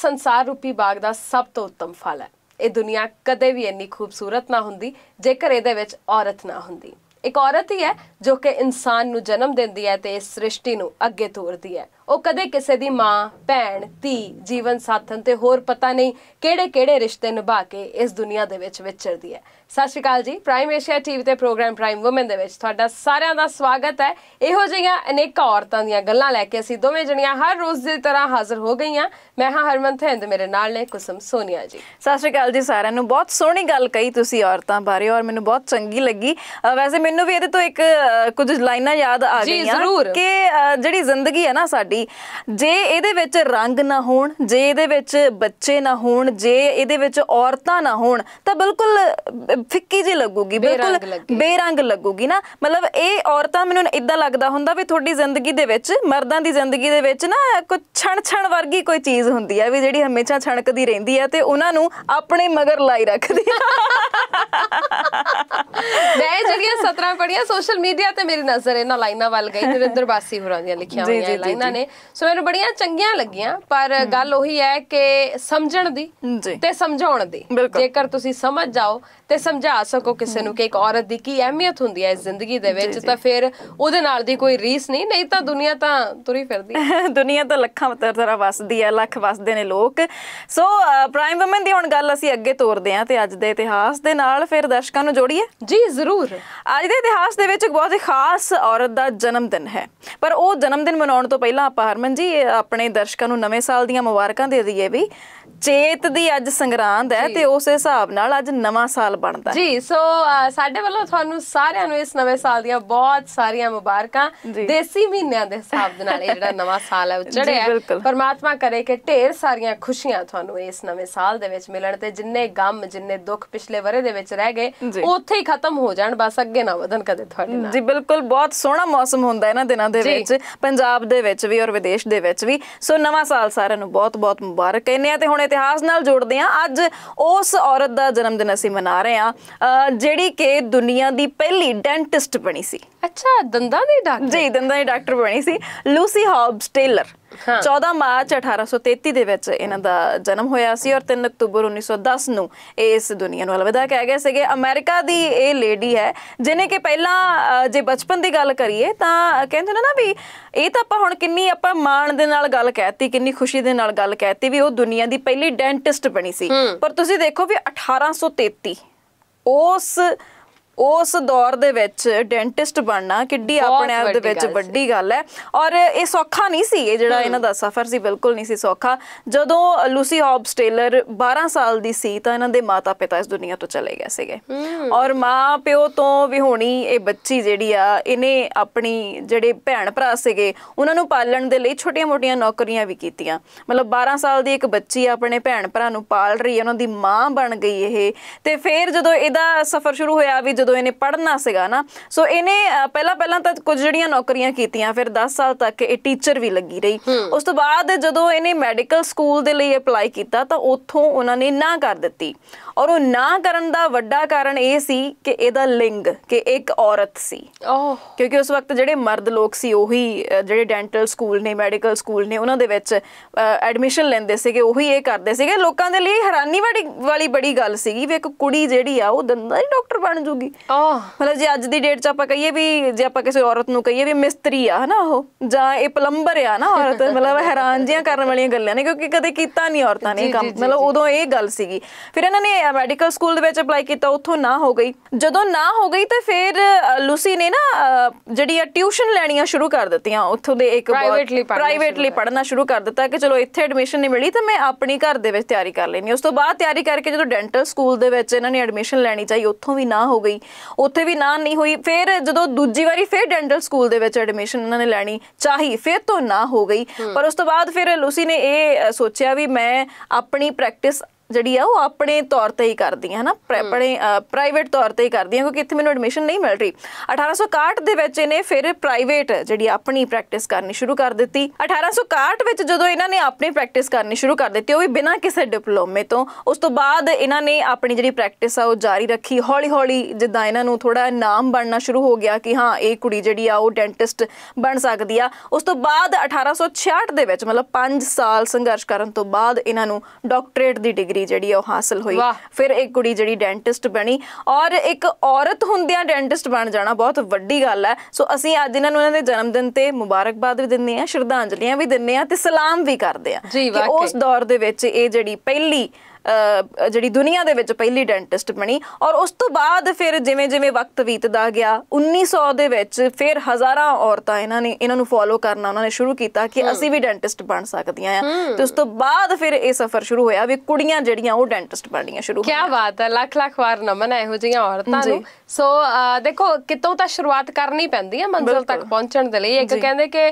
ਸੰਸਾਰ ਰੂਪੀ ਬਾਗ ਦਾ ਸਭ ਤੋਂ ਉੱਤਮ ਫਲ ਹੈ ਇਹ ਦੁਨੀਆ ਕਦੇ ਵੀ ਇੰਨੀ ਖੂਬਸੂਰਤ ਨਾ ਹੁੰਦੀ ਜੇਕਰ ਇਹਦੇ ਵਿੱਚ ਔਰਤ ਨਾ ਹੁੰਦੀ ਇੱਕ ਔਰਤ ਹੀ ਹੈ ਜੋ ਕਿ ਇਨਸਾਨ ਨੂੰ ਜਨਮ ਦਿੰਦੀ ਹੈ ਤੇ ਇਸ ਸ੍ਰਿਸ਼ਟੀ ਨੂੰ ਅੱਗੇ ਤੋਰਦੀ ਹੈ ਉਹ ਕਦੇ ਕਿਸੇ ਦੀ ਮਾਂ ਭੈਣ ਧੀ ਜੀਵਨ ਸਾਥਣ ਤੇ ਹੋਰ ਪਤਾ ਨਹੀਂ ਕਿਹੜੇ-ਕਿਹੜੇ ਰਿਸ਼ਤੇ ਨਿਭਾ ਕੇ ਇਸ ਦੁਨੀਆ ਦੇ ਵਿੱਚ ਵਿਚਰਦੀ ਹੈ ਸਤਿ ਸ਼੍ਰੀ ਅਕਾਲ ਜੀ ਪ੍ਰਾਈਮ ਏਸ਼ੀਆ ਟੀਵੀ ਤੇ ਪ੍ਰੋਗਰਾਮ ਪ੍ਰਾਈਮ ਔਮਨ ਦੇ ਵਿੱਚ ਤੁਹਾਡਾ ਸਾਰਿਆਂ ਦਾ ਸਵਾਗਤ ਹੈ ਇਹੋ ਜਿਹੀਆਂ ਅਨੇਕਾਂ ਔਰਤਾਂ ਦੀਆਂ ਗੱਲਾਂ ਲੈ ਕੇ ਅਸੀਂ ਦੋਵੇਂ ਜਣੀਆਂ ਹਰ ਰੋਜ਼ ਦੀ ਤਰ੍ਹਾਂ ਹਾਜ਼ਰ ਹੋ ਗਈਆਂ ਮੈਂ ਹਾਂ ਹਰਮਨਤ ਹਿੰਦ ਮੇਰੇ ਨਾਲ ਨੇ ਕੁਸਮ ਸੋਨੀਆ ਜੀ ਸਤਿ ਸ਼੍ਰੀ ਅਕਾਲ ਜੀ ਸਾਰਿਆਂ ਨੂੰ ਬਹੁਤ ਸੋਹਣੀ ਗੱਲ ਕਹੀ ਤੁਸੀਂ ਔਰਤਾਂ ਬਾਰੇ ਔਰ ਮੈਨੂੰ ਬਹੁਤ ਚੰਗੀ ਲੱਗੀ ਵੈਸੇ ਮੈਨੂੰ ਵੀ ਇਹਦੇ ਤੋਂ ਇੱਕ ਕੁਝ ਲਾਈਨਾਂ ਯਾਦ ਆ ਗਈਆਂ ਕਿ ਜਿਹੜੀ ਜ਼ਿੰਦਗੀ ਹੈ ਨਾ ਸਾਡੀ ਜੇ ਇਹਦੇ ਵਿੱਚ ਰੰਗ ਨਾ ਹੋਣ ਜੇ ਇਹਦੇ ਵਿੱਚ ਬੱਚੇ ਨਾ ਹੋਣ ਜੇ ਇਹਦੇ ਵਿੱਚ ਔਰਤਾਂ ਨਾ ਹੋਣ ਤਾਂ ਬਿਲਕੁਲ ਫਿੱਕੀ ਜੀ ਲੱਗੂਗੀ ਬਿਲਕੁਲ ਬੇਰੰਗ ਲੱਗੂਗੀ ਨਾ ਮਤਲਬ ਇਹ ਔਰਤਾਂ ਮੈਨੂੰ ਇਦਾਂ ਲੱਗਦਾ ਹੁੰਦਾ ਵੀ ਤੁਹਾਡੀ ਜ਼ਿੰਦਗੀ ਦੇ ਵਿੱਚ ਮਰਦਾਂ ਦੀ ਜ਼ਿੰਦਗੀ ਦੇ ਵਿੱਚ ਨਾ ਕੋਈ ਛਣ ਛਣ ਵਰਗੀ ਕੋਈ ਚੀਜ਼ ਹੁੰਦੀ ਹੈ ਵੀ ਜਿਹੜੀ ਹਮੇਸ਼ਾ ਛਣਕਦੀ ਰਹਿੰਦੀ ਹੈ ਤੇ ਉਹਨਾਂ ਨੂੰ ਆਪਣੇ ਮਗਰ ਲਾਈ ਰੱਖਦੀ ਆ ਮੈਂ ਜਿਹੜੀਆਂ 17 ਪੜੀਆਂ ਸੋਸ਼ਲ ਮੀਡੀਆ ਤੇ ਮੇਰੀ ਨਜ਼ਰ ਇਹਨਾਂ ਲਾਈਨਾਂ ਵੱਲ ਗਈ ਨਰਿੰਦਰ ਬਾਸੀ ਹੋਰਾਂ ਦੀਆਂ ਲਿਖੀਆਂ ਹੋਈਆਂ ਲਾਈਨਾਂ ਨੇ ਸੋ ਮੈਨੂੰ ਬੜੀਆਂ ਚੰਗੀਆਂ ਲੱਗੀਆਂ ਪਰ ਗੱਲ ਉਹੀ ਹੈ ਕਿ ਸਮਝਣ ਦੀ ਤੇ ਸਮਝਾਉਣ ਦੀ ਜੇਕਰ ਤੁਸੀਂ ਸਮਝ ਜਾਓ ਤੇ ਸਮਝਾ ਸਕੋ ਕਿਸੇ ਨੂੰ ਕਿ ਇੱਕ ਔਰਤ ਦੀ ਕੀ ਅਹਿਮੀਅਤ ਹੁੰਦੀ ਹੈ ਇਸ ਜ਼ਿੰਦਗੀ ਦੇ ਵਿੱਚ ਤਾਂ ਫਿਰ ਉਹਦੇ ਨਾਲ ਦੀ ਕੋਈ ਰੀਸ ਨਹੀਂ ਨਹੀਂ ਤਾਂ ਦੁਨੀਆ ਤਾਂ ਤੁਰੀ ਫਿਰਦੀ ਦੁਨੀਆ ਤਾਂ ਲੱਖਾਂ ਮਤਰ ਤਰਾ ਵਸਦੀ ਹੈ ਲੱਖ ਵਸਦੇ ਨੇ ਲੋਕ ਸੋ ਪ੍ਰਾਈਮ ਔਮਨ ਦੀ ਹੁਣ ਗੱਲ ਅਸੀਂ ਅੱਗੇ ਤੋਰਦੇ ਹਾਂ ਤੇ ਅੱਜ ਦੇ ਇਤਿਹਾਸ ਦੇ ਨਾਲ ਫਿਰ ਦਰਸ਼ਕਾਂ ਨੂੰ ਜੋੜੀਏ ਜੀ ਜ਼ਰੂਰ ਅੱਜ ਦੇ ਇਤਿਹਾਸ ਦੇ ਵਿੱਚ ਇੱਕ ਬਹੁਤ ਹੀ ਖਾਸ ਔਰਤ ਦਾ ਜਨਮ ਦਿਨ ਹੈ ਪਰ ਉਹ ਜਨਮ ਦਿਨ ਮਨਾਉਣ ਤੋਂ ਪਹਿਲਾਂ ਆਪਾਂ ਹਰਮਨ ਜੀ ਆਪਣੇ ਦਰਸ਼ਕਾਂ ਨੂੰ ਨਵੇਂ ਸਾਲ ਦੀਆਂ ਮੁਬਾਰਕਾਂ ਦੇ ਦਈਏ ਵੀ ਚੇਤ ਦੀ ਅੱਜ ਸੰਗਰਾਂਦ ਹੈ ਤੇ ਉਸ ਹਿਸਾਬ ਨਾਲ ਅੱਜ ਨਵਾਂ ਸਾਲ ਬਣਦਾ ਜੀ ਸੋ ਸਾਡੇ ਵੱਲੋਂ ਤੁਹਾਨੂੰ ਸਾਰਿਆਂ ਨੂੰ ਇਸ ਨਵੇਂ ਸਾਲ ਦੀਆਂ ਬਹੁਤ ਸਾਰੀਆਂ ਮੁਬਾਰਕਾਂ ਦੇਸੀ ਮਹੀਨਿਆਂ ਦੇ ਹਿਸਾਬ ਦੇ ਨਾਲ ਇਹ ਜਿਹੜਾ ਨਵਾਂ ਸਾਲ ਹੈ ਉਹ ਚੜਿਆ ਪਰਮਾਤਮਾ ਕਰੇ ਕਿ ਢੇਰ ਸਾਰੀਆਂ ਖੁਸ਼ੀਆਂ ਤੁਹਾਨੂੰ ਇਸ ਨਵੇਂ ਸਾਲ ਦੇ ਵਿੱਚ ਮਿਲਣ ਤੇ ਜਿੰਨੇ ਗਮ ਜਿੰਨੇ ਦੁੱਖ ਪਿਛਲੇ ਵਰੇ ਦੇ ਵਿੱਚ ਰਹਿ ਗਏ ਉੱਥੇ ਹੀ ਖਤਮ ਹੋ ਜਾਣ ਬਸ ਅੱਗੇ ਨਾ ਵਧਣ ਕਦੇ ਤੁਹਾਡੇ ਨਾਲ ਜੀ ਬਿਲਕੁਲ ਬਹੁਤ ਸੋਹਣਾ ਮੌਸਮ ਹੁੰਦਾ ਹੈ ਇਹਨਾਂ ਦਿਨਾਂ ਦੇ ਵਿੱਚ ਪੰਜਾਬ ਦੇ ਵਿੱਚ ਵੀ ਔਰ ਵਿਦੇਸ਼ ਦੇ ਵਿੱਚ ਵੀ ਸੋ ਨਵਾਂ ਸਾਲ ਸਾਰਿਆਂ ਨੂੰ ਬਹੁਤ ਬਹੁਤ ਮੁਬਾਰਕ ਕਹਿੰਦੇ ਆ ਤੇ ਹੁਣ ਇਤਿਹਾਸ ਨਾਲ ਜੋੜਦੇ ਆ ਅੱਜ ਉਸ ਔਰਤ ਦਾ ਜਨਮ ਦਿਨ ਅਸੀਂ ਮਨਾ ਰਹੇ ਆ ਜਿਹੜੀ ਕਿ ਦੁਨੀਆ ਦੀ ਪਹਿਲੀ ਡੈਂਟਿਸਟ ਬਣੀ ਸੀ ਅੱਛਾ ਦੰਦਾਂ ਦੀ ਡਾਕਟਰ ਜੀ ਦੰਦਾਂ ਦੀ ਡਾਕਟਰ ਬਣੀ ਸੀ ਲੂਸੀ ਹੌਬਸ ਟੇਲਰ 14 ਮਾਰਚ 1833 ਦੇ ਵਿੱਚ ਇਹਨਾਂ ਦਾ ਜਨਮ ਹੋਇਆ ਸੀ ਔਰ 3 ਅਕਤੂਬਰ 1910 ਨੂੰ ਇਸ ਦੁਨੀਆ ਨੂੰ ਅਲਵਿਦਾ ਕਹਿ ਗਏ ਸੀਗੇ ਅਮਰੀਕਾ ਦੀ ਇਹ ਲੇਡੀ ਹੈ ਜਿਨੇ ਕਿ ਪਹਿਲਾਂ ਜੇ ਬਚਪਨ ਦੀ ਗੱਲ ਕਰੀਏ ਤਾਂ ਕਹਿੰਦੇ ਨੇ ਨਾ ਵੀ ਇਹ ਤਾਂ ਆਪਾਂ ਹੁਣ ਕਿੰਨੀ ਆਪਾਂ ਮਾਣ ਦੇ ਨਾਲ ਗੱਲ ਕਹਿਤੀ ਕਿੰਨੀ ਖੁਸ਼ੀ ਦੇ ਨਾਲ ਗੱਲ ਕਹਿਤੀ ਵੀ ਉਹ ਦੁਨੀਆ ਦੀ ਪਹਿਲੀ ਡੈਂਟਿਸਟ ਬਣੀ ਸੀ ਪਰ ਤੁਸੀਂ ਦੇਖੋ ਵੀ 1833 ਉਸ ਉਸ ਦੌਰ ਦੇ ਵਿੱਚ ਡੈਂਟਿਸਟ ਬਣਨਾ ਕਿੱਡੀ ਆਪਣੇ ਆਪ ਦੇ ਵਿੱਚ ਵੱਡੀ ਗੱਲ ਹੈ ਔਰ ਇਹ ਸੌਖਾ ਨਹੀਂ ਸੀ ਇਹ ਜਿਹੜਾ ਇਹਨਾਂ ਦਾ ਸਫ਼ਰ ਸੀ ਬਿਲਕੁਲ ਨਹੀਂ ਸੀ ਸੌਖਾ ਜਦੋਂ ਲੂਸੀ ਹੌਬਸ ਟੇਲਰ 12 ਸਾਲ ਦੀ ਸੀ ਤਾਂ ਇਹਨਾਂ ਦੇ ਮਾਤਾ-ਪਿਤਾ ਇਸ ਦੁਨੀਆ ਤੋਂ ਚਲੇ ਗਏ ਸੀਗੇ ਔਰ ਮਾਂ-ਪਿਓ ਤੋਂ ਵਿਹੋਣੀ ਇਹ ਬੱਚੀ ਜਿਹੜੀ ਆ ਇਹਨੇ ਆਪਣੀ ਜਿਹੜੇ ਭੈਣ ਭਰਾ ਸੀਗੇ ਉਹਨਾਂ ਨੂੰ ਪਾਲਣ ਦੇ ਲਈ ਛੋਟੀਆਂ-ਮੋਟੀਆਂ ਨੌਕਰੀਆਂ ਵੀ ਕੀਤੀਆਂ ਮਤਲਬ 12 ਸਾਲ ਦੀ ਇੱਕ ਬੱਚੀ ਆਪਣੇ ਭੈਣ ਭਰਾ ਨੂੰ ਪਾਲ ਰਹੀ ਹੈ ਉਹਨਾਂ ਦੀ ਮਾਂ ਬਣ ਗਈ ਇਹ ਤੇ ਫਿਰ ਜਦੋਂ ਇਹਦਾ ਸਫ਼ਰ ਸ਼ੁਰੂ ਹੋਇਆ ਵੀ ਜਦੋਂ ਜਦੋਂ ਇਹਨੇ ਪੜ੍ਹਨਾ ਸੀਗਾ ਨਾ ਸੋ ਇਹਨੇ ਪਹਿਲਾਂ ਪਹਿਲਾਂ ਤਾਂ ਕੁਝ ਜਿਹੜੀਆਂ ਨੌਕਰੀਆਂ ਕੀਤੀਆਂ ਫਿਰ 10 ਸਾਲ ਤੱਕ ਇਹ ਟੀਚਰ ਵੀ ਲੱਗੀ ਰਹੀ ਉਸ ਤੋਂ ਬਾਅਦ ਜਦੋਂ ਇਹਨੇ ਮੈਡੀਕਲ ਸਕੂਲ ਦੇ ਲਈ ਅਪਲਾਈ ਕੀਤਾ ਤਾਂ ਉੱਥੋਂ ਉਹਨਾਂ ਨੇ ਨਾ ਕਰ ਦਿੱਤੀ ਔਰ ਉਹ ਨਾ ਕਰਨ ਦਾ ਵੱਡਾ ਕਾਰਨ ਇਹ ਸੀ ਕਿ ਇਹਦਾ ਲਿੰਗ ਕਿ ਇੱਕ ਔਰਤ ਸੀ ਕਿਉਂਕਿ ਉਸ ਵਕਤ ਜਿਹੜੇ ਮਰਦ ਲੋਕ ਸੀ ਉਹੀ ਜਿਹੜੇ ਡੈਂਟਲ ਸਕੂਲ ਨੇ ਮੈਡੀਕਲ ਸਕੂਲ ਨੇ ਉਹਨਾਂ ਦੇ ਵਿੱਚ ਐਡਮਿਸ਼ਨ ਲੈਂਦੇ ਸੀਗੇ ਉਹੀ ਇਹ ਕਰਦੇ ਸੀਗੇ ਲੋਕਾਂ ਦੇ ਲਈ ਹੈਰਾਨੀ ਵਾਲੀ ਬੜੀ ਗੱਲ ਸੀਗੀ ਵੀ ਇੱਕ ਕੁੜੀ ਜਿਹੜੀ ਆ ਉਹ ਦੰਦਾਂ ਦੀ ਡਾਕਟਰ ਬਣ ਜੂਗੀ ਮਤਲਬ ਜੇ ਅੱਜ ਦੀ ਡੇਟ 'ਚ ਆਪਾਂ ਕਹੀਏ ਵੀ ਜੇ ਆਪਾਂ ਕਿਸੇ ਔਰਤ ਨੂੰ ਕਹੀਏ ਵੀ ਮਿਸਤਰੀ ਆ ਹਨਾ ਉਹ ਜਾਂ ਇਹ ਪਲੰਬਰ ਆ ਨਾ ਔਰਤ ਮਤਲਬ ਹੈਰਾਨ ਜੀਆਂ ਕਰਨ ਵਾਲੀਆਂ ਗੱਲਾਂ ਨੇ ਕਿਉਂਕਿ ਕਦੇ ਕੀਤਾ ਨਹੀਂ ਔਰਤਾਂ ਨੇ ਕੰਮ ਮਤਲਬ ਉਦੋਂ ਇਹ ਗੱਲ ਸੀਗੀ ਫਿਰ ਇਹਨਾਂ ਨੇ ਮੈਡੀਕਲ ਸਕੂਲ ਦੇ ਵਿੱਚ ਅਪਲਾਈ ਕੀਤਾ ਉੱਥੋਂ ਨਾ ਹੋ ਗਈ ਜਦੋਂ ਨਾ ਹੋ ਗਈ ਤੇ ਫਿਰ ਲੂਸੀ ਨੇ ਨਾ ਜਿਹੜੀ ਆ ਟਿਊਸ਼ਨ ਲੈਣੀਆਂ ਸ਼ੁਰੂ ਕਰ ਦਿੱਤੀਆਂ ਉੱਥੋਂ ਦੇ ਇੱਕ ਪ੍ਰਾਈਵੇਟਲੀ ਪੜ੍ਹਨਾ ਸ਼ੁਰੂ ਕਰ ਦਿੱਤਾ ਕਿ ਚਲੋ ਇੱਥੇ ਐਡਮਿਸ਼ਨ ਨਹੀਂ ਮਿਲੀ ਤਾਂ ਮੈਂ ਆਪਣੀ ਘਰ ਦੇ ਵਿੱਚ ਤਿਆਰੀ ਕਰ ਲੈਣੀ ਉਸ ਤੋਂ ਬਾਅਦ ਤਿਆਰੀ ਕਰਕੇ ਜਦੋਂ ਡੈਂਟਲ ਸਕੂਲ ਦੇ ਵਿੱਚ ਇਹਨਾਂ ਨੇ ਐਡਮਿਸ਼ਨ ਲੈਣੀ ਚਾਹੀ ਉੱਥੋਂ ਵੀ ਨਾ ਹੋ ਗਈ ਉੱਥੇ ਵੀ ਨਾ ਨਹੀਂ ਹੋਈ ਫਿਰ ਜਦੋਂ ਦੂਜੀ ਵਾਰੀ ਫਿਰ ਡੈਂਟਲ ਸਕੂਲ ਦੇ ਵਿੱਚ ਐਡਮਿਸ਼ਨ ਉਹਨਾਂ ਨੇ ਲੈਣੀ ਚਾਹੀ ਫਿਰ ਤੋਂ ਨਾ ਹੋ ਗਈ ਪਰ ਉਸ ਤੋਂ ਬਾਅਦ ਫਿਰ ਲੂਸੀ ਨੇ ਇਹ ਸੋਚਿਆ ਵੀ ਮੈਂ ਆਪਣੀ ਪ੍ਰੈਕਟਿਸ ਜਿਹੜੀ ਆ ਉਹ ਆਪਣੇ ਤੌਰ ਤੇ ਹੀ ਕਰਦੀ ਹੈ ਨਾ ਆਪਣੇ ਪ੍ਰਾਈਵੇਟ ਤੌਰ ਤੇ ਹੀ ਕਰਦੀ ਹੈ ਕਿਉਂਕਿ ਇੱਥੇ ਮੈਨੂੰ ਐਡਮਿਸ਼ਨ ਨਹੀਂ ਮਿਲ ਰਹੀ 1861 ਦੇ ਵਿੱਚ ਇਹਨੇ ਫਿਰ ਪ੍ਰਾਈਵੇਟ ਜਿਹੜੀ ਆਪਣੀ ਪ੍ਰੈਕਟਿਸ ਕਰਨੀ ਸ਼ੁਰੂ ਕਰ ਦਿੱਤੀ 1861 ਵਿੱਚ ਜਦੋਂ ਇਹਨਾਂ ਨੇ ਆਪਣੀ ਪ੍ਰੈਕਟਿਸ ਕਰਨੀ ਸ਼ੁਰੂ ਕਰ ਦਿੱਤੀ ਉਹ ਵੀ ਬਿਨਾਂ ਕਿਸੇ ਡਿਪਲੋਮੇ ਤੋਂ ਉਸ ਤੋਂ ਬਾਅਦ ਇਹਨਾਂ ਨੇ ਆਪਣੀ ਜਿਹੜੀ ਪ੍ਰੈਕਟਿਸ ਆ ਉਹ ਜਾਰੀ ਰੱਖੀ ਹੌਲੀ-ਹੌਲੀ ਜਿੱਦਾਂ ਇਹਨਾਂ ਨੂੰ ਥੋੜਾ ਨਾਮ ਬਣਨਾ ਸ਼ੁਰੂ ਹੋ ਗਿਆ ਕਿ ਹਾਂ ਇਹ ਕੁੜੀ ਜਿਹੜੀ ਆ ਉਹ ਡੈਂਟਿਸਟ ਬਣ ਸਕਦੀ ਆ ਉਸ ਤੋਂ ਬਾਅਦ 1866 ਦੇ ਵਿੱਚ ਮਤਲਬ 5 ਸਾਲ ਸੰਘਰਸ਼ ਕਰਨ ਤੋਂ ਬਾਅਦ ਇਹਨਾਂ ਨੂੰ ਡਾਕਟਰੇਟ ਦੀ ਡਿਗਰੀ ਡਿਗਰੀ ਜਿਹੜੀ ਉਹ ਹਾਸਲ ਹੋਈ ਫਿਰ ਇੱਕ ਕੁੜੀ ਜਿਹੜੀ ਡੈਂਟਿਸਟ ਬਣੀ ਔਰ ਇੱਕ ਔਰਤ ਹੁੰਦਿਆਂ ਡੈਂਟਿਸਟ ਬਣ ਜਾਣਾ ਬਹੁਤ ਵੱਡੀ ਗੱਲ ਹੈ ਸੋ ਅਸੀਂ ਅੱਜ ਇਹਨਾਂ ਨੂੰ ਇਹਨਾਂ ਦੇ ਜਨਮ ਦਿਨ ਤੇ ਮੁਬਾਰਕਬਾਦ ਵੀ ਦਿੰਨੇ ਆ ਸ਼ਰਧਾਂਜਲੀਆਂ ਵੀ ਦਿੰਨੇ ਆ ਤੇ ਸਲਾਮ ਵੀ ਕਰਦੇ ਆ ਕਿ ਉਸ ਦੌਰ ਦੇ ਵਿੱਚ ਇਹ ਜਿਹੜੀ ਪਹਿਲੀ ਜਿਹੜੀ ਦੁਨੀਆ ਦੇ ਵਿੱਚ ਪਹਿਲੀ ਡੈਂਟਿਸਟ ਬਣੀ ਔਰ ਉਸ ਤੋਂ ਬਾਅਦ ਫਿਰ ਜਿਵੇਂ ਜਿਵੇਂ ਵਕਤ ਬੀਤਦਾ ਗਿਆ 1900 ਦੇ ਵਿੱਚ ਫਿਰ ਹਜ਼ਾਰਾਂ ਔਰਤਾਂ ਇਹਨਾਂ ਨੇ ਇਹਨਾਂ ਨੂੰ ਫੋਲੋ ਕਰਨਾ ਉਹਨਾਂ ਨੇ ਸ਼ੁਰੂ ਕੀਤਾ ਕਿ ਅਸੀਂ ਵੀ ਡੈਂਟਿਸਟ ਬਣ ਸਕਦੀਆਂ ਆ ਤੇ ਉਸ ਤੋਂ ਬਾਅਦ ਫਿਰ ਇਹ ਸਫ਼ਰ ਸ਼ੁਰੂ ਹੋਇਆ ਵੀ ਕੁੜੀਆਂ ਜਿਹੜੀਆਂ ਉਹ ਡੈਂਟਿਸਟ ਬਣਨੀਆਂ ਸ਼ੁਰੂ ਹੋ ਗਈਆਂ ਕੀ ਬਾਤ ਹੈ ਲੱਖ ਲੱਖ ਵਾਰ ਨਮਨ ਇਹੋ ਜਿਹੀਆਂ ਔਰਤਾਂ ਨੂੰ ਸੋ ਦੇਖੋ ਕਿਤੋਂ ਤਾਂ ਸ਼ੁਰੂਆਤ ਕਰਨੀ ਪੈਂਦੀ ਹੈ ਮੰਜ਼ਲ ਤੱਕ ਪਹੁੰਚਣ ਦੇ ਲਈ ਇੱਕ ਕਹਿੰਦੇ ਕਿ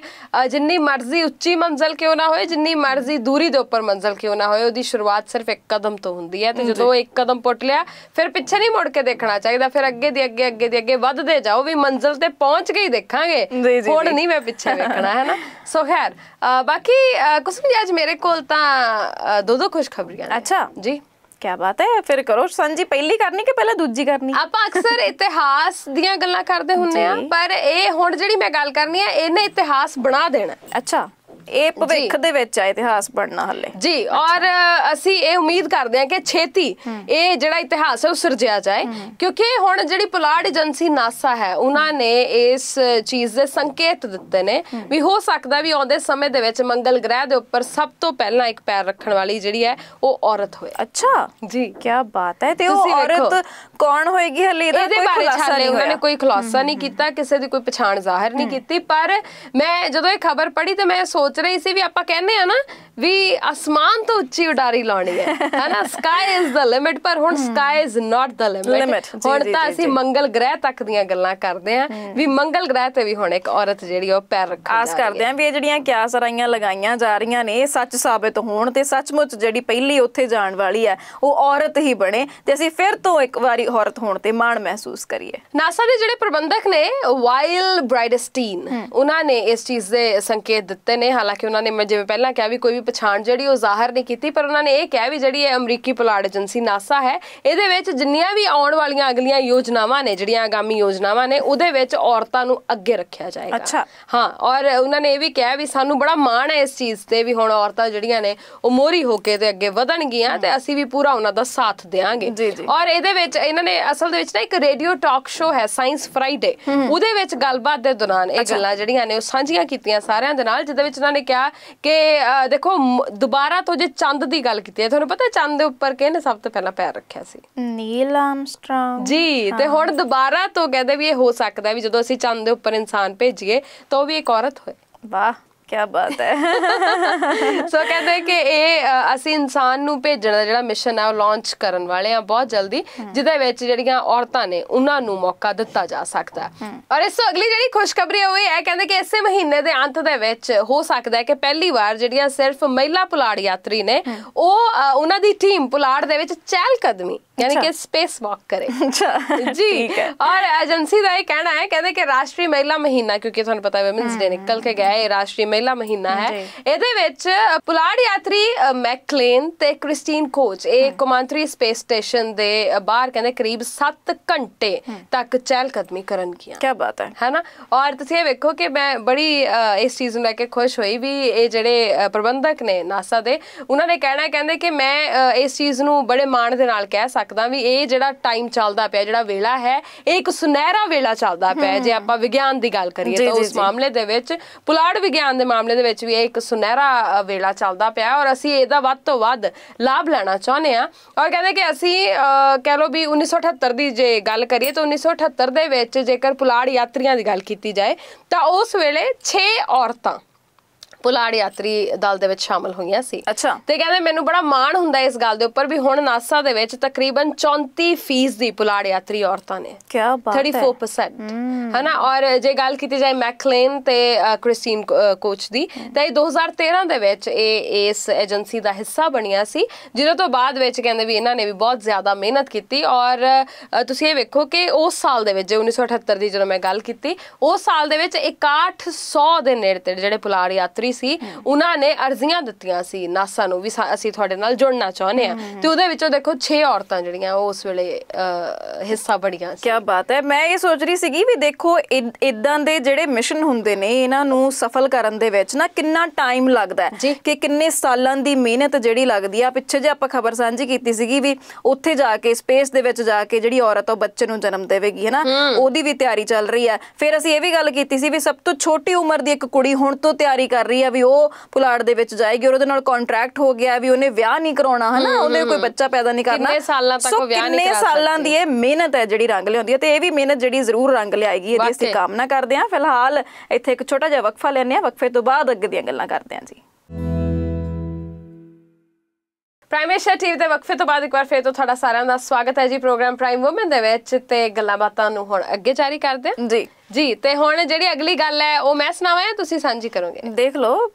ਜਿੰਨੀ ਮਰਜ਼ੀ ਉੱਚੀ ਮੰਜ਼ਲ ਕਿਉਂ ਨਾ ਹੋਏ ਜਿੰਨੀ ਮਰਜ਼ੀ ਦੂਰੀ ਦੇ ਉੱਪਰ ਮੰਜ਼ਲ ਕਿਉਂ ਨਾ ਹੋਏ ਉਹਦੀ ਸ਼ੁਰੂਆਤ ਸਿਰਫ ਇੱਕ ਕਦਮ ਤੋਂ ਹੁੰਦੀ ਹੈ ਤੇ ਜਦੋਂ ਇੱਕ ਕਦਮ ਪੁੱਟ ਲਿਆ ਫਿਰ ਪਿੱਛੇ ਨਹੀਂ ਮੁੜ ਕੇ ਦੇਖਣਾ ਚਾਹੀਦਾ ਫਿਰ ਅੱਗੇ ਦੀ ਅੱਗੇ ਅੱਗੇ ਦੀ ਅੱਗੇ ਵੱਧਦੇ ਜਾਓ ਵੀ ਮੰਜ਼ਲ ਤੇ ਪਹੁੰਚ ਕੇ ਹੀ ਦੇਖਾਂਗੇ ਥੋੜ ਨਹੀਂ ਮੈਂ ਪਿੱਛੇ ਵੇਖਣਾ ਹੈ ਨਾ ਸੋ ਖੈਰ ਬਾਕੀ ਕੁਝ ਵੀ ਅੱਜ ਮੇਰੇ ਕੋਲ ਤਾਂ ਦੋ ਦੋ ਖੁਸ਼ਖਬਰੀਆਂ ਅੱਛਾ ਜੀ ਕੀ ਬਾਤ ਹੈ ਫਿਰ ਕਰੋ ਸੰਜੀ ਪਹਿਲੀ ਕਰਨੀ ਕਿ ਪਹਿਲਾਂ ਦੂਜੀ ਕਰਨੀ ਆਪਾਂ ਅਕਸਰ ਇਤਿਹਾਸ ਦੀਆਂ ਗੱਲਾਂ ਕਰਦੇ ਹੁੰਨੇ ਆ ਪਰ ਇਹ ਹੁਣ ਜਿਹੜੀ ਮੈਂ ਗੱਲ ਕਰਨੀ ਆ ਇਹਨੇ ਇਤਿਹਾਸ ਬਣਾ ਦੇਣਾ ਅੱਛਾ ਇਹ ਭਵਿੱਖ ਦੇ ਵਿੱਚ ਆ ਇਤਿਹਾਸ ਬਣਨਾ ਹੱਲੇ ਜੀ ਔਰ ਅਸੀਂ ਇਹ ਉਮੀਦ ਕਰਦੇ ਹਾਂ ਕਿ ਛੇਤੀ ਇਹ ਜਿਹੜਾ ਇਤਿਹਾਸ ਹੈ ਉਹ ਸਿਰਜਿਆ ਜਾਏ ਕਿਉਂਕਿ ਹੁਣ ਜਿਹੜੀ ਪੁਲਾੜ ਏਜੰਸੀ ਨਾਸਾ ਹੈ ਉਹਨਾਂ ਨੇ ਇਸ ਚੀਜ਼ ਦੇ ਸੰਕੇਤ ਦਿੱਤੇ ਨੇ ਵੀ ਹੋ ਸਕਦਾ ਵੀ ਆਉਂਦੇ ਸਮੇਂ ਦੇ ਵਿੱਚ ਮੰਗਲ ਗ੍ਰਹਿ ਦੇ ਉੱਪਰ ਸਭ ਤੋਂ ਪਹਿਲਾਂ ਇੱਕ ਪੈਰ ਰੱਖਣ ਵਾਲੀ ਜਿਹੜੀ ਹੈ ਉਹ ਔਰਤ ਹੋਏ ਅੱਛਾ ਜੀ ਕੀ ਬਾਤ ਹੈ ਤੇ ਉਹ ਔਰਤ ਕੌਣ ਹੋਏਗੀ ਹਲੇ ਇਹਦਾ ਕੋਈ ਖੁਲਾਸਾ ਨਹੀਂ ਉਹਨਾਂ ਨੇ ਕੋਈ ਖੁਲਾਸਾ ਨਹੀਂ ਕੀਤਾ ਕਿਸੇ ਦੀ ਕੋਈ ਪਛਾਣ ਜ਼ਾਹਰ ਨਹੀਂ ਕੀਤੀ ਪਰ ਮੈਂ ਜਦੋਂ ਇਹ ਖਬਰ ਪੜ੍ਹੀ ਤੇ ਮੈਂ ਸੋਚ ਸੋਚ ਰਹੀ ਸੀ ਵੀ ਆਪਾਂ ਕਹਿੰਦੇ ਆ ਨਾ ਵੀ ਅਸਮਾਨ ਤੋਂ ਉੱਚੀ ਉਡਾਰੀ ਲਾਉਣੀ ਹੈ ਹੈਨਾ ਸਕਾਈ ਇਜ਼ ਦਾ ਲਿਮਿਟ ਪਰ ਹੁਣ sky is not the limit ਹੁਣ ਤਾਂ ਅਸੀਂ ਮੰਗਲ ਗ੍ਰਹਿ ਤੱਕ ਦੀਆਂ ਗੱਲਾਂ ਕਰਦੇ ਆਂ ਵੀ ਮੰਗਲ ਗ੍ਰਹਿ ਤੇ ਵੀ ਹੁਣ ਇੱਕ ਔਰਤ ਜਿਹੜੀ ਉਹ ਪੈਰ ਰੱਖ ਆਸ ਕਰਦੇ ਆਂ ਵੀ ਇਹ ਜਿਹੜੀਆਂ ਕਿਆ ਸਰਾਈਆਂ ਲਗਾਈਆਂ ਜਾ ਰਹੀਆਂ ਨੇ ਸੱਚ ਸਾਬਤ ਹੋਣ ਤੇ ਸੱਚਮੁੱਚ ਜਿਹੜੀ ਪਹਿਲੀ ਉੱਥੇ ਜਾਣ ਵਾਲੀ ਹੈ ਉਹ ਔਰਤ ਹੀ ਬਣੇ ਤੇ ਅਸੀਂ ਫਿਰ ਤੋਂ ਇੱਕ ਵਾਰੀ ਔਰਤ ਹੋਣ ਤੇ ਮਾਣ ਮਹਿਸੂਸ ਕਰੀਏ ਨਾਸਾ ਦੇ ਜਿਹੜੇ ਪ੍ਰਬੰਧਕ ਨੇ ਵਾਈਲ ਬ੍ਰਾਈਡਸਟੀਨ ਉਹਨਾਂ ਨੇ ਇਸ ਚੀਜ਼ ਦੇ ਸੰਕੇਤ ਦਿੱਤੇ ਨੇ ਹਾਲਾਂਕਿ ਉਹਨਾਂ ਨੇ ਮੈਂ ਜਿਵੇਂ ਪਹਿਲਾਂ ਕਿਹਾ ਵੀ ਕੋਈ ਵੀ ਪਛਾਣ ਜਿਹੜੀ ਉਹ ਜ਼ਾਹਰ ਨਹੀਂ ਕੀਤੀ ਪਰ ਉਹਨਾਂ ਨੇ ਇਹ ਕਿਹਾ ਵੀ ਜਿਹੜੀ ਇਹ ਅਮਰੀਕੀ ਪੁਲਾੜ ਏਜੰਸੀ ਨਾਸਾ ਹੈ ਇਹਦੇ ਵਿੱਚ ਜਿੰਨੀਆਂ ਵੀ ਆਉਣ ਵਾਲੀਆਂ ਅਗਲੀਆਂ ਯੋਜਨਾਵਾਂ ਨੇ ਜਿਹੜੀਆਂ ਆਗਾਮੀ ਯੋਜਨਾਵਾਂ ਨੇ ਉਹਦੇ ਵਿੱਚ ਔਰਤਾਂ ਨੂੰ ਅੱਗੇ ਰੱਖਿਆ ਜਾਏਗਾ ਅੱਛਾ ਹਾਂ ਔਰ ਉਹਨਾਂ ਨੇ ਇਹ ਵੀ ਕਿਹਾ ਵੀ ਸਾਨੂੰ ਬੜਾ ਮਾਣ ਹੈ ਇਸ ਚੀਜ਼ ਤੇ ਵੀ ਹੁਣ ਔਰਤਾਂ ਜਿਹੜੀਆਂ ਨੇ ਉਹ ਮੋਰੀ ਹੋ ਕੇ ਤੇ ਅੱਗੇ ਵਧਣਗੀਆਂ ਤੇ ਅਸੀਂ ਵੀ ਪੂਰਾ ਉਹਨਾਂ ਦਾ ਸਾਥ ਦੇਵਾਂਗੇ ਔਰ ਇਹਦੇ ਵਿੱਚ ਇਹਨਾਂ ਨੇ ਅਸਲ ਦੇ ਵਿੱਚ ਨਾ ਇੱਕ ਰੇਡੀਓ ਟਾਕ ਸ਼ੋਅ ਹੈ ਸਾਇੰਸ ਫਰਾਈਡੇ ਉਹਦੇ ਵਿੱਚ ਗੱਲਬਾਤ ਦੇ ਦੌਰਾਨ ਇਹ ਗੱਲਾਂ ਜਿਹੜੀਆਂ ਨੇ ਉਹ ਸਾਂਝੀਆਂ ਕੀਤੀਆਂ ਸਾਰਿਆਂ ਦੇ ਨਾਲ ਜਿਹਦੇ ਵਿੱਚ ਉਹਨਾਂ ਨੇ ਕਿਹਾ ਕਿ ਦੇਖੋ ਦੁਬਾਰਾ ਤੋਂ ਜੇ ਚੰਦ ਦੀ ਗੱਲ ਕੀਤੀ ਹੈ ਤੁਹਾਨੂੰ ਪਤਾ ਚੰਦ ਦੇ ਉੱਪਰ ਕਿਹਨੇ ਸਭ ਤੋਂ ਪਹਿਲਾਂ ਪੈਰ ਰੱਖਿਆ ਸੀ ਨੀਲ ਆਰਮਸਟ੍ਰੋਂਗ ਜੀ ਤੇ ਹੁਣ ਦੁਬਾਰਾ ਤੋਂ ਕਹਿੰਦੇ ਵੀ ਇਹ ਹੋ ਸਕਦਾ ਵੀ ਜਦੋਂ ਅਸੀਂ ਚੰਦ ਦੇ ਉੱਪਰ ਇਨਸਾਨ ਭੇਜੀਏ ਤਾਂ ਉਹ ਵੀ ਇੱਕ ਔਰਤ ਹੋਏ ਵਾਹ ਕੀ ਬਾਤ ਹੈ ਸੋ ਕਹਿੰਦੇ ਕਿ ਇਹ ਅਸੀਂ ਇਨਸਾਨ ਨੂੰ ਭੇਜਣ ਦਾ ਜਿਹੜਾ ਮਿਸ਼ਨ ਹੈ ਉਹ ਲਾਂਚ ਕਰਨ ਵਾਲੇ ਆ ਬਹੁਤ ਜਲਦੀ ਜਿਹਦੇ ਵਿੱਚ ਜਿਹੜੀਆਂ ਔਰਤਾਂ ਨੇ ਉਹਨਾਂ ਨੂੰ ਮੌਕਾ ਦਿੱਤਾ ਜਾ ਸਕਦਾ ਹੈ ਔਰ ਇਸ ਤੋਂ ਅਗਲੀ ਜਿਹੜੀ ਖੁਸ਼ਖਬਰੀ ਹੋਈ ਹੈ ਕਹਿੰਦੇ ਕਿ ਇਸੇ ਮਹੀਨੇ ਦੇ ਅੰਤ ਦੇ ਵਿੱਚ ਹੋ ਸਕਦਾ ਹੈ ਕਿ ਪਹਿਲੀ ਵਾਰ ਜਿਹੜੀਆਂ ਸਿਰਫ ਮਹਿਲਾ ਪੁਲਾੜ ਯਾਤਰੀ ਨੇ ਉਹ ਉਹਨਾਂ ਦੀ ਟੀਮ ਪੁਲਾੜ ਦੇ ਵਿੱਚ ਚਹਿਲ ਕਦਮੀ ਯਾਨੀ ਕਿ ਸਪੇਸ ਵਾਕ ਕਰੇ ਜੀ ਔਰ ਏਜੰਸੀ ਦਾ ਇਹ ਕਹਿਣਾ ਹੈ ਕਹਿੰਦੇ ਕਿ ਰਾਸ਼ਟਰੀ ਮਹਿਲਾ ਮਹੀਨਾ ਕਿਉਂਕਿ ਤੁਹਾਨੂੰ ਪਤਾ ਹੈ ਵਿਮਨਸ ਡੇ ਨਿਕਲ ਕੇ ਗਿਆ ਹੈ ਰਾਸ਼ਟਰੀ ਮਹਿਲਾ ਮਹੀਨਾ ਹੈ ਇਹਦੇ ਵਿੱਚ ਪੁਲਾੜ ਯਾਤਰੀ ਮੈਕਲੇਨ ਤੇ ਕ੍ਰਿਸਟੀਨ ਕੋਚ ਇਹ ਕਮਾਂਤਰੀ ਸਪੇਸ ਸਟੇਸ਼ਨ ਦੇ ਬਾਹਰ ਕਹਿੰਦੇ ਕਰੀਬ 7 ਘੰਟੇ ਤੱਕ ਚਹਿਲ ਕਦਮੀ ਕਰਨ ਗਿਆ ਕੀ ਬਾਤ ਹੈ ਹੈਨਾ ਔਰ ਤੁਸੀਂ ਇਹ ਵੇਖੋ ਕਿ ਮੈਂ ਬੜੀ ਇਸ ਚੀਜ਼ ਨੂੰ ਲੈ ਕੇ ਖੁਸ਼ ਹੋਈ ਵੀ ਇਹ ਜਿਹੜੇ ਪ੍ਰਬੰਧਕ ਨੇ ਨਾਸਾ ਦੇ ਉਹਨਾਂ ਨੇ ਕਹਿਣਾ ਕਹਿੰਦੇ ਕਿ ਮੈਂ ਇਸ ਚੀਜ਼ ਨੂੰ ਬੜੇ ਮਾਣ ਦੇ ਨਾਲ ਕਹਿ ਸਕਦਾ ਸਕਦਾ ਵੀ ਇਹ ਜਿਹੜਾ ਟਾਈਮ ਚੱਲਦਾ ਪਿਆ ਜਿਹੜਾ ਵੇਲਾ ਹੈ ਇਹ ਇੱਕ ਸੁਨਹਿਰਾ ਵੇਲਾ ਚੱਲਦਾ ਪਿਆ ਜੇ ਆਪਾਂ ਵਿਗਿਆਨ ਦੀ ਗੱਲ ਕਰੀਏ ਤਾਂ ਉਸ ਮਾਮਲੇ ਦੇ ਵਿੱਚ ਪੁਲਾੜ ਵਿਗਿਆਨ ਦੇ ਮਾਮਲੇ ਦੇ ਵਿੱਚ ਵੀ ਇਹ ਇੱਕ ਸੁਨਹਿਰਾ ਵੇਲਾ ਚੱਲਦਾ ਪਿਆ ਔਰ ਅਸੀਂ ਇਹਦਾ ਵੱਧ ਤੋਂ ਵੱਧ ਲਾਭ ਲੈਣਾ ਚਾਹੁੰਦੇ ਆ ਔਰ ਕਹਿੰਦੇ ਕਿ ਅਸੀਂ ਕਹਿ ਲੋ ਵੀ 1978 ਦੀ ਜੇ ਗੱਲ ਕਰੀਏ ਤਾਂ 1978 ਦੇ ਵਿੱਚ ਜੇਕਰ ਪੁਲਾੜ ਯਾਤਰੀਆਂ ਦੀ ਗੱਲ ਕੀਤੀ ਜਾਏ ਤਾਂ ਉਸ ਵੇਲੇ 6 ਔਰਤਾਂ ਪੁਲਾੜ ਯਾਤਰੀ ਦਲ ਦੇ ਵਿੱਚ ਸ਼ਾਮਲ ਹੋਈਆਂ ਸੀ ਅੱਛਾ ਤੇ ਕਹਿੰਦੇ ਮੈਨੂੰ ਬੜਾ ਮਾਣ ਹੁੰਦਾ ਇਸ ਗੱਲ ਦੇ ਉੱਪਰ ਵੀ ਹੁਣ ਨਾਸਾ ਦੇ ਵਿੱਚ ਤਕਰੀਬਨ 34% ਦੀ ਪੁਲਾੜ ਯਾਤਰੀ ਔਰਤਾਂ ਨੇ ਕੀ ਬਾਤ ਹੈ 34% ਹਨਾ ਔਰ ਜੇ ਗੱਲ ਕੀਤੀ ਜਾਏ ਮੈਕਲੇਨ ਤੇ ਕ੍ਰਿਸਟੀਨ ਕੋਚ ਦੀ ਤਾਂ ਇਹ 2013 ਦੇ ਵਿੱਚ ਇਹ ਇਸ ਏਜੰਸੀ ਦਾ ਹਿੱਸਾ ਬਣਿਆ ਸੀ ਜਿਹਦੇ ਤੋਂ ਬਾਅਦ ਵਿੱਚ ਕਹਿੰਦੇ ਵੀ ਇਹਨਾਂ ਨੇ ਵੀ ਬਹੁਤ ਜ਼ਿਆਦਾ ਮਿਹਨਤ ਕੀਤੀ ਔਰ ਤੁਸੀਂ ਇਹ ਵੇਖੋ ਕਿ ਉਸ ਸਾਲ ਦੇ ਵਿੱਚ 1978 ਦੀ ਜਦੋਂ ਮੈਂ ਗੱਲ ਕੀਤੀ ਉਸ ਸਾਲ ਦੇ ਵਿੱਚ 6100 ਦੇ ਨੇੜੇ ਜਿਹੜੇ ਪੁਲਾੜ ਯਾਤਰੀ ਵੀ ਸੀ ਉਹਨਾਂ ਨੇ ਅਰਜ਼ੀਆਂ ਦਿੱਤੀਆਂ ਸੀ NASA ਨੂੰ ਵੀ ਅਸੀਂ ਤੁਹਾਡੇ ਨਾਲ ਜੁੜਨਾ ਚਾਹੁੰਦੇ ਆ ਤੇ ਉਹਦੇ ਵਿੱਚੋਂ ਦੇਖੋ 6 ਔਰਤਾਂ ਜਿਹੜੀਆਂ ਉਹ ਉਸ ਵੇਲੇ ਹਿੱਸਾ ਬੜੀਆਂ ਸੀ ਕੀ ਬਾਤ ਹੈ ਮੈਂ ਇਹ ਸੋਚ ਰਹੀ ਸੀਗੀ ਵੀ ਦੇਖੋ ਇਦਾਂ ਦੇ ਜਿਹੜੇ ਮਿਸ਼ਨ ਹੁੰਦੇ ਨੇ ਇਹਨਾਂ ਨੂੰ ਸਫਲ ਕਰਨ ਦੇ ਵਿੱਚ ਨਾ ਕਿੰਨਾ ਟਾਈਮ ਲੱਗਦਾ ਹੈ ਕਿ ਕਿੰਨੇ ਸਾਲਾਂ ਦੀ ਮਿਹਨਤ ਜਿਹੜੀ ਲੱਗਦੀ ਆ ਪਿੱਛੇ ਜੇ ਆਪਾਂ ਖਬਰ ਸਾਂਝੀ ਕੀਤੀ ਸੀਗੀ ਵੀ ਉੱਥੇ ਜਾ ਕੇ ਸਪੇਸ ਦੇ ਵਿੱਚ ਜਾ ਕੇ ਜਿਹੜੀ ਔਰਤ ਉਹ ਬੱਚੇ ਨੂੰ ਜਨਮ ਦੇਵੇਗੀ ਹੈਨਾ ਉਹਦੀ ਵੀ ਤਿਆਰੀ ਚੱਲ ਰਹੀ ਆ ਫਿਰ ਅਸੀਂ ਇਹ ਵੀ ਗੱਲ ਕੀਤੀ ਸੀ ਵੀ ਸਭ ਤੋਂ ਛੋਟੀ ਉਮਰ ਦੀ ਇੱਕ ਕੁੜੀ ਹੁਣ ਤੋਂ ਤਿਆਰੀ ਕਰ ਰਹੀ ਰਹੀ ਆ ਵੀ ਉਹ ਪੁਲਾੜ ਦੇ ਵਿੱਚ ਜਾਏਗੀ ਔਰ ਉਹਦੇ ਨਾਲ ਕੰਟਰੈਕਟ ਹੋ ਗਿਆ ਵੀ ਉਹਨੇ ਵਿਆਹ ਨਹੀਂ ਕਰਾਉਣਾ ਹਨਾ ਉਹਨੇ ਕੋਈ ਬੱਚਾ ਪੈਦਾ ਨਹੀਂ ਕਰਨਾ ਕਿੰਨੇ ਸਾਲਾਂ ਤੱਕ ਉਹ ਵਿਆਹ ਨਹੀਂ ਕਰਾ ਸਕਦੀ ਕਿੰਨੇ ਸਾਲਾਂ ਦੀ ਇਹ ਮਿਹਨਤ ਹੈ ਜਿਹੜੀ ਰੰਗ ਲਿਆਉਂਦੀ ਹੈ ਤੇ ਇਹ ਵੀ ਮਿਹਨਤ ਜਿਹੜੀ ਜ਼ਰੂਰ ਰੰਗ ਲਿਆਏਗੀ ਇਹਦੀ ਅਸੀਂ ਕਾਮਨਾ ਕਰਦੇ ਹਾਂ ਫਿਲਹਾਲ ਇੱਥੇ ਇੱਕ ਛੋਟਾ ਜਿਹਾ ਵਕਫਾ ਲੈਣੇ ਆ ਵਕਫੇ ਤੋਂ ਬਾਅਦ ਅੱਗੇ ਦੀਆਂ ਗੱਲਾਂ ਕਰਦੇ ਹਾਂ ਜੀ ਪ੍ਰਾਈਮ ਏਸ਼ੀਆ ਦੇ ਵਕਫੇ ਤੋਂ ਬਾਅਦ ਇੱਕ ਵਾਰ ਫੇਰ ਤੋਂ ਤੁਹਾਡਾ ਸਾਰਿਆਂ ਦਾ ਸਵਾਗਤ ਹੈ ਜੀ ਪ੍ਰੋਗਰਾਮ ਪ੍ਰਾਈਮ ਔਮਨ ਦੇ ਵਿੱਚ ਤੇ ਗੱਲਾਂ ਬਾਤਾਂ ਨੂੰ ਹੁਣ ਅੱਗੇ ਜਾਰੀ ਕਰਦੇ ਹਾਂ ਜੀ ਜੀ ਤੇ ਹੁਣ ਜਿਹੜੀ ਅਗਲੀ ਗੱਲ ਹੈ ਉਹ ਮੈਂ ਸੁਣਾਵਾਂ ਜਾਂ ਤੁਸੀਂ ਸਾਂਝੀ ਕਰੋਗੇ ਦੇਖ ਲਓ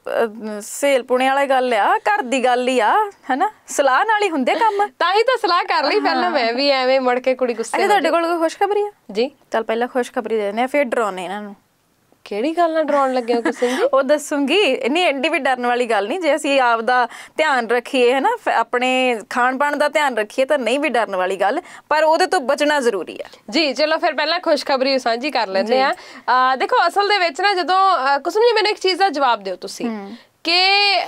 ਸੇਲ ਪੁਣੇ ਵਾਲੀ ਗੱਲ ਆ ਘਰ ਦੀ ਗੱਲ ਹੀ ਆ ਹੈਨਾ ਸਲਾਹ ਨਾਲ ਹੀ ਹੁੰਦੇ ਕੰਮ ਤਾਂ ਹੀ ਤਾਂ ਸਲਾਹ ਕਰ ਲਈ ਪਹਿਲਾਂ ਮੈਂ ਵੀ ਐਵੇਂ ਮੜ ਕੇ ਕੁੜੀ ਗੁੱਸੇ ਅੱਛਾ ਤੁਹਾਡੇ ਕੋਲ ਕੋਈ ਖੁਸ਼ਖਬਰੀ ਆ ਜੀ ਚਲ ਪਹਿਲਾਂ ਖੁਸ਼ਖਬਰੀ ਦੇ ਦਿੰਦੇ ਆ ਫੇਰ ਡਰਾਉਣੇ ਇਹਨਾਂ ਨੂੰ ਕਿਹੜੀ ਗੱਲ ਨਾਲ ਡਰਾਉਣ ਲੱਗੇ ਹੋ ਨੂੰ ਉਹ ਦੱਸੂਗੀ ਨਹੀਂ ਐਂਡੀ ਵੀ ਡਰਨ ਵਾਲੀ ਗੱਲ ਨਹੀਂ ਜੇ ਅਸੀਂ ਆਪ ਦਾ ਧਿਆਨ ਰੱਖੀਏ ਹੈਨਾ ਆਪਣੇ ਖਾਣ ਪਾਣ ਦਾ ਧਿਆਨ ਰੱਖੀਏ ਤਾਂ ਨਹੀਂ ਵੀ ਡਰਨ ਵਾਲੀ ਗੱਲ ਪਰ ਉਹਦੇ ਤੋਂ ਬਚਣਾ ਜ਼ਰੂਰੀ ਹੈ ਜੀ ਚਲੋ ਫਿਰ ਪਹਿਲਾਂ ਖੁਸ਼ਖਬਰੀ ਸਾਂਝੀ ਕਰ ਲੈਂਦੇ ਆ ਦੇਖੋ ਅਸਲ ਦੇ ਵਿੱਚ ਨਾ ਜਦੋਂ ਕੁਸਮ ਜੀ ਮੈਨੂੰ ਇੱਕ ਚੀਜ਼ ਦਾ ਜਵਾਬ ਦਿਓ ਤੁਸੀਂ ਕਿ